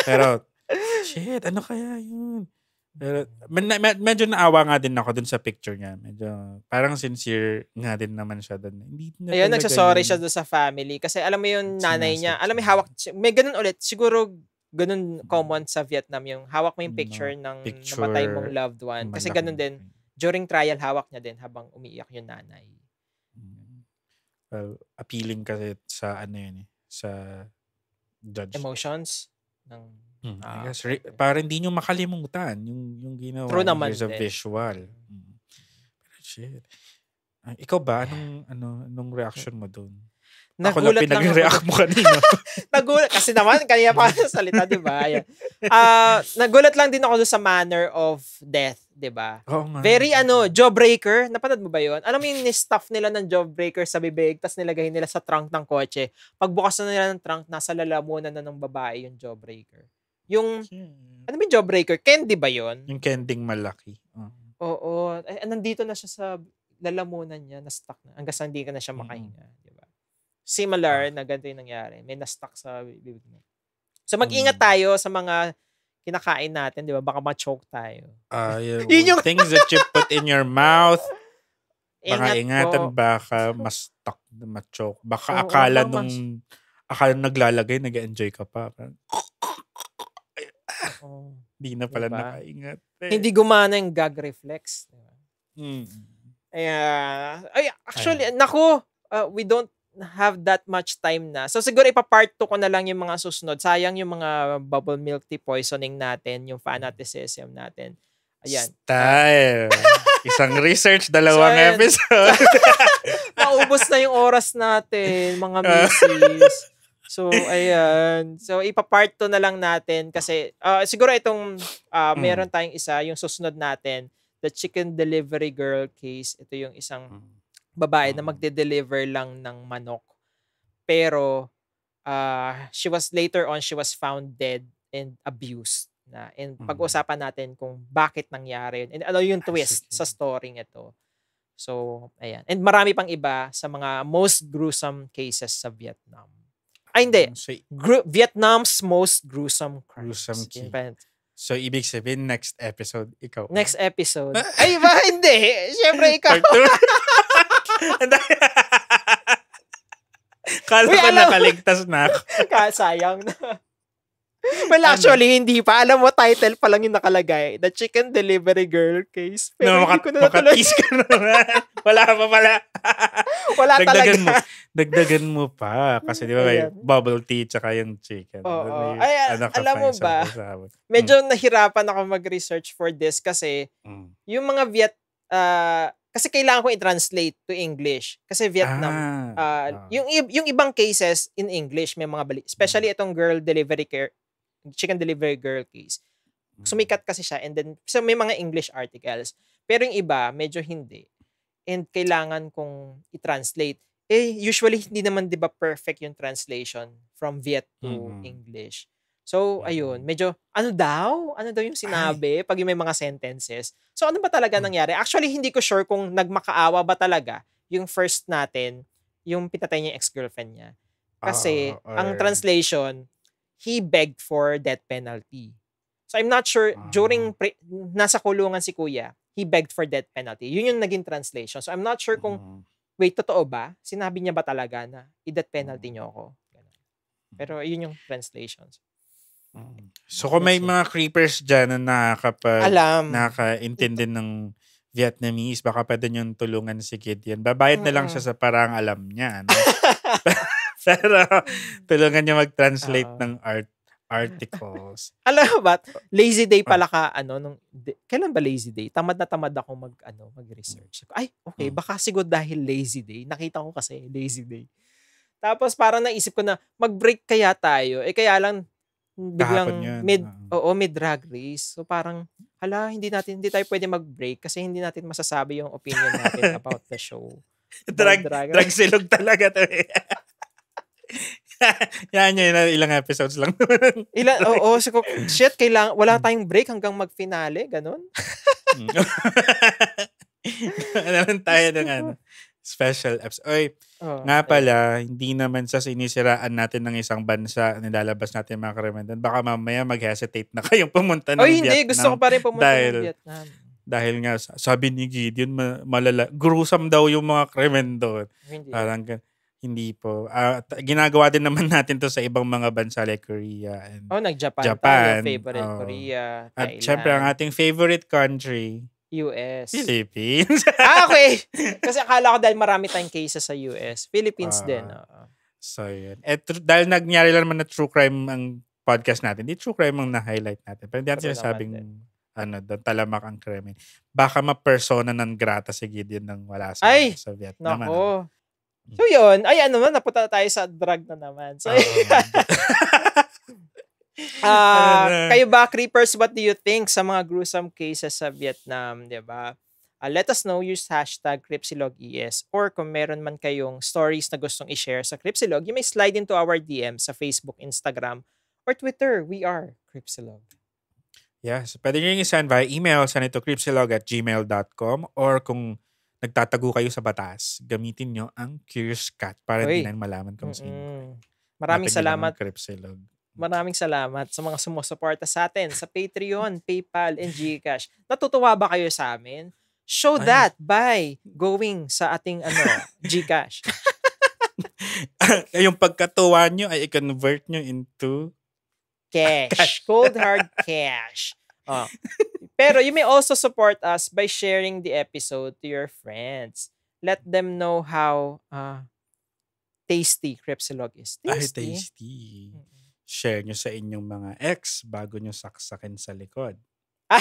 Pero, *laughs* shit, ano kaya yun? Pero, med- med- medyo naawa nga din ako dun sa picture niya. Medyo, parang sincere nga din naman siya dun. Hindi na Ayun, nagsasorry yun. siya dun sa family. Kasi alam mo yung nanay niya, alam mo, hawak, may ganun ulit. Siguro, ganun mm. common sa Vietnam yung hawak mo yung picture no, ng picture, mong loved one. Kasi ganun din, during trial, hawak niya din habang umiiyak yung nanay. Mm. Well, appealing kasi sa ano yun eh, sa Judge. emotions ng mm, ah, re- para hindi nyo makalimutan yung yung ginawa True naman a visual. Mm. Pero shit. Ah, ikaw ba anong ano anong reaction mo doon? Nagulat Ako lang pinag-react mo kanina. *laughs* nagulat, kasi naman, kanina pa salita, di ba? Uh, nagulat lang din ako sa manner of death, di ba? Oo nga. Very ano, jawbreaker. Napanood mo ba yon Alam mo yung ni-stuff nila ng jawbreaker sa bibig, tapos nilagay nila sa trunk ng kotse. Pagbukas na nila ng trunk, nasa lalamunan na ng babae yung jawbreaker. Yung, hmm. ano ba yung jawbreaker? Candy ba yon Yung candying malaki. Uh-huh. Oo. Ay, eh, nandito na siya sa lalamunan niya, na-stuck na. Hanggang sa hindi ka na siya makahinga. Hmm similar ah. na ganito yung nangyari. May na-stuck sa bibig mo. So mag-ingat hmm. tayo sa mga kinakain natin, di ba? Baka ma-choke tayo. Uh, yeah, *laughs* Yun yung... things that you put in your mouth, baka Ingat ingatan, po. baka ma-stuck, ma-choke. Baka Oo, akala baka mas- nung, akala nung naglalagay, nag-enjoy ka pa. Oo. Hindi *laughs* na pala Diba? nakaingat. Eh. Hindi gumana yung gag reflex. di Mm. Ay, ah, ay actually, naku, ah, we don't have that much time na. So siguro ipa-part 2 ko na lang yung mga susunod. Sayang yung mga bubble milk tea poisoning natin, yung fanaticism natin. Ayan. Style. *laughs* Isang research, dalawang so, episode. Naubos *laughs* na yung oras natin, mga *laughs* misis. So, ayan. So, ipa-part 2 na lang natin kasi uh, siguro itong uh, meron tayong isa, yung susunod natin, the chicken delivery girl case. Ito yung isang hmm babae na magde-deliver lang ng manok. Pero uh, she was later on, she was found dead and abused. Na. And mm. pag-usapan natin kung bakit nangyari yun. And ano yung ah, twist sa story ito. So, ayan. And marami pang iba sa mga most gruesome cases sa Vietnam. Ay, hindi. Mm, Gru- Vietnam's most gruesome crimes. Gruesome So, ibig sabihin, next episode, ikaw. Next episode. *laughs* Ay, ba? Hindi. Siyempre, ikaw. Part two. Kala Uy, ko nakaligtas na ako. *laughs* Sayang na. Well, ano? actually, hindi pa. Alam mo, title pa lang yung nakalagay. The Chicken Delivery Girl Case. Pero no, hindi ko na natuloy. ka naman. *laughs* Wala pa pala. Wala dagdagan talaga. Mo, dagdagan mo pa. Kasi di ba may bubble tea tsaka yung chicken. Oo. Oh, Ay, ano alam mo ba, medyo mm. nahirapan ako mag-research for this kasi mm. yung mga Viet... Uh, kasi kailangan ko i-translate to English kasi Vietnam ah, uh, ah. yung yung ibang cases in English may mga bali especially hmm. itong girl delivery care chicken delivery girl case, mm. sumikat kasi siya and then so may mga English articles. Pero yung iba, medyo hindi. And kailangan kong i-translate. Eh, usually hindi naman 'di ba perfect yung translation from Viet to mm-hmm. English. So, mm-hmm. ayun, medyo, ano daw? Ano daw yung sinabi? Ay. Pag may mga sentences. So, ano ba talaga mm. nangyari? Actually, hindi ko sure kung nagmakaawa ba talaga yung first natin, yung pinatay niya ex-girlfriend niya. Kasi, uh, ah, or... ang translation, he begged for death penalty. So I'm not sure, uh-huh. during, ah. pre, nasa kulungan si kuya, he begged for death penalty. Yun yung naging translation. So I'm not sure kung, uh-huh. wait, totoo ba? Sinabi niya ba talaga na, i-death penalty uh-huh. niyo ako? Mm. Pero yun yung translations. So kung may mga creepers dyan na nakakapag, Alam. nakakaintindi ng Vietnamese, baka pwede niyong tulungan si Gideon. Babayad na lang siya sa parang alam niya. Ano? *laughs* *laughs* Pero mm. tulungan niya mag-translate uh, ng art articles. *laughs* Alam mo ba, lazy day pala ah. ka, ano, nung, di, kailan ba lazy day? Tamad na tamad ako mag, ano, mag-research. Ay, okay, hmm. baka siguro dahil lazy day, nakita ko kasi lazy day. Tapos parang naisip ko na, mag-break kaya tayo. Eh kaya lang, mm, biglang mid, oo, mid drag race. So parang, hala, hindi natin, hindi tayo pwede mag-break kasi hindi natin masasabi yung opinion natin *laughs* about the show. drag, drag, drag silog talaga *laughs* Yan niya, yun, ilang episodes lang. *laughs* ilan, *laughs* oo, oh, oh, so, shit, kailang, wala tayong break hanggang mag-finale, ganun. Naman mm. tayo ng ano, special episode. Oy, oh, nga pala, eh. hindi naman sa sinisiraan natin ng isang bansa, nilalabas natin mga karemendan. Baka mamaya mag-hesitate na kayong pumunta ng Oy, Vietnam. hindi, gusto ko pa rin pumunta dahil, ng Vietnam. Dahil nga, sabi ni Gideon, malala, gruesome daw yung mga krimen doon. Hindi. Parang, hindi po. Uh, ginagawa din naman *laughs* natin to sa ibang mga bansa like Korea and Oh, nag-Japan Japan. tayo. Favorite oh. Korea, Thailand. At syempre, ang ating favorite country, US. Philippines. *laughs* ah, okay. *laughs* Kasi akala ko dahil marami tayong cases sa US. Philippines uh, din. Uh. So, yun. Et, eh, dahil nagnyari lang naman na true crime ang podcast natin, di true crime ang na-highlight natin. Pero hindi natin sinasabing ano, talamak ang krimen. Baka ma-persona ng grata si Gideon nang wala sa, Ay, sa Vietnam. Ay, ano? nako. Ano. So yun, ay ano naman, napunta tayo sa drug na naman. So, uh, *laughs* kayo ba, Creepers, what do you think sa mga gruesome cases sa Vietnam, di ba? Uh, let us know, use hashtag CrypsilogES or kung meron man kayong stories na gustong i-share sa Cripsilog, you may slide into our DM sa Facebook, Instagram, or Twitter. We are Cripsilog. Yes, pwede nyo yung isend via email sa nitocrypsilog at gmail.com or kung nagtatago kayo sa batas, gamitin nyo ang Curious Cat para Uy. dinan malaman kung sino. Mm-hmm. Maraming salamat. Crepsilog. Maraming salamat sa mga sumusuporta sa atin sa Patreon, PayPal, and GCash. Natutuwa ba kayo sa amin? Show Ay. that by going sa ating ano, *laughs* GCash. yung pagkatuwa nyo ay i-convert nyo into cash. *laughs* cash. Cold hard cash. Oh. Pero you may also support us by sharing the episode to your friends. Let them know how uh, tasty Crepsilog is. Tasty. Ay, tasty. Share nyo sa inyong mga ex bago nyo saksakin sa likod. *laughs*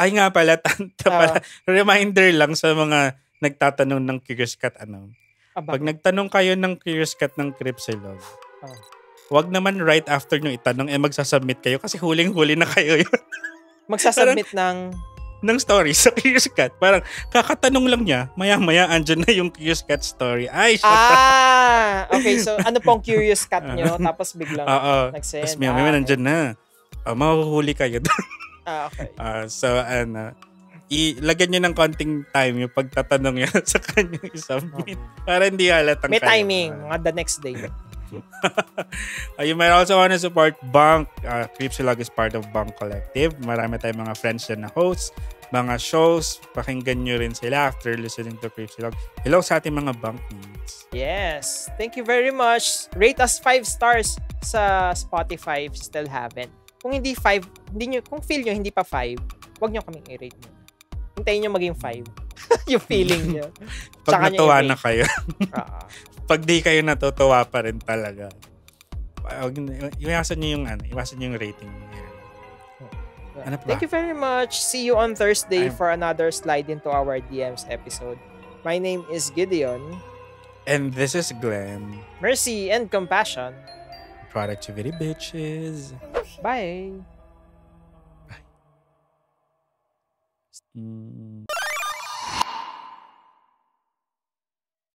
Ay nga pala, *laughs* tanta pala. reminder lang sa mga nagtatanong ng Curious Cat ano. Pag nagtanong kayo ng Curious Cat ng Crepsilog, oh wag naman right after nyo itanong, eh magsasubmit kayo kasi huling-huli na kayo yun. *laughs* magsasubmit Parang, ng ng story sa Curious Cat. Parang kakatanong lang niya, maya-maya andyan na yung Curious Cat story. Ay, shut Ah, okay. So, *laughs* ano pong Curious Cat nyo? Ah. Tapos biglang Oo, nag-send. Tapos maya-maya ah, nandyan na. Uh, mahuhuli kayo *laughs* doon. ah, okay. Uh, so, ano, ilagyan nyo ng konting time yung pagtatanong niya sa kanyang isubmit. Okay. Para hindi halatang May kayo. timing. Mga the next day uh, you might also want to support Bank. Uh, Creepsilog is part of Bank Collective. Marami tayong mga friends na hosts, mga shows. Pakinggan nyo rin sila after listening to Creepsilog. Hello sa ating mga bank mates. Yes. Thank you very much. Rate us 5 stars sa Spotify if still haven't. Kung hindi 5, hindi nyo, kung feel nyo hindi pa 5, wag nyo kaming i-rate nyo. Hintayin nyo maging 5 *laughs* yung feeling niya. *laughs* Pag Tsaka natuwa na kayo. uh *laughs* Pag di kayo natutuwa pa rin talaga. Iwasan niyo yung ano, iwasan niyo yung rating niyo. Ano pa? Thank you very much. See you on Thursday I'm... for another slide into our DMs episode. My name is Gideon. And this is Glenn. Mercy and compassion. Productivity bitches. Bye. Bye. Mm.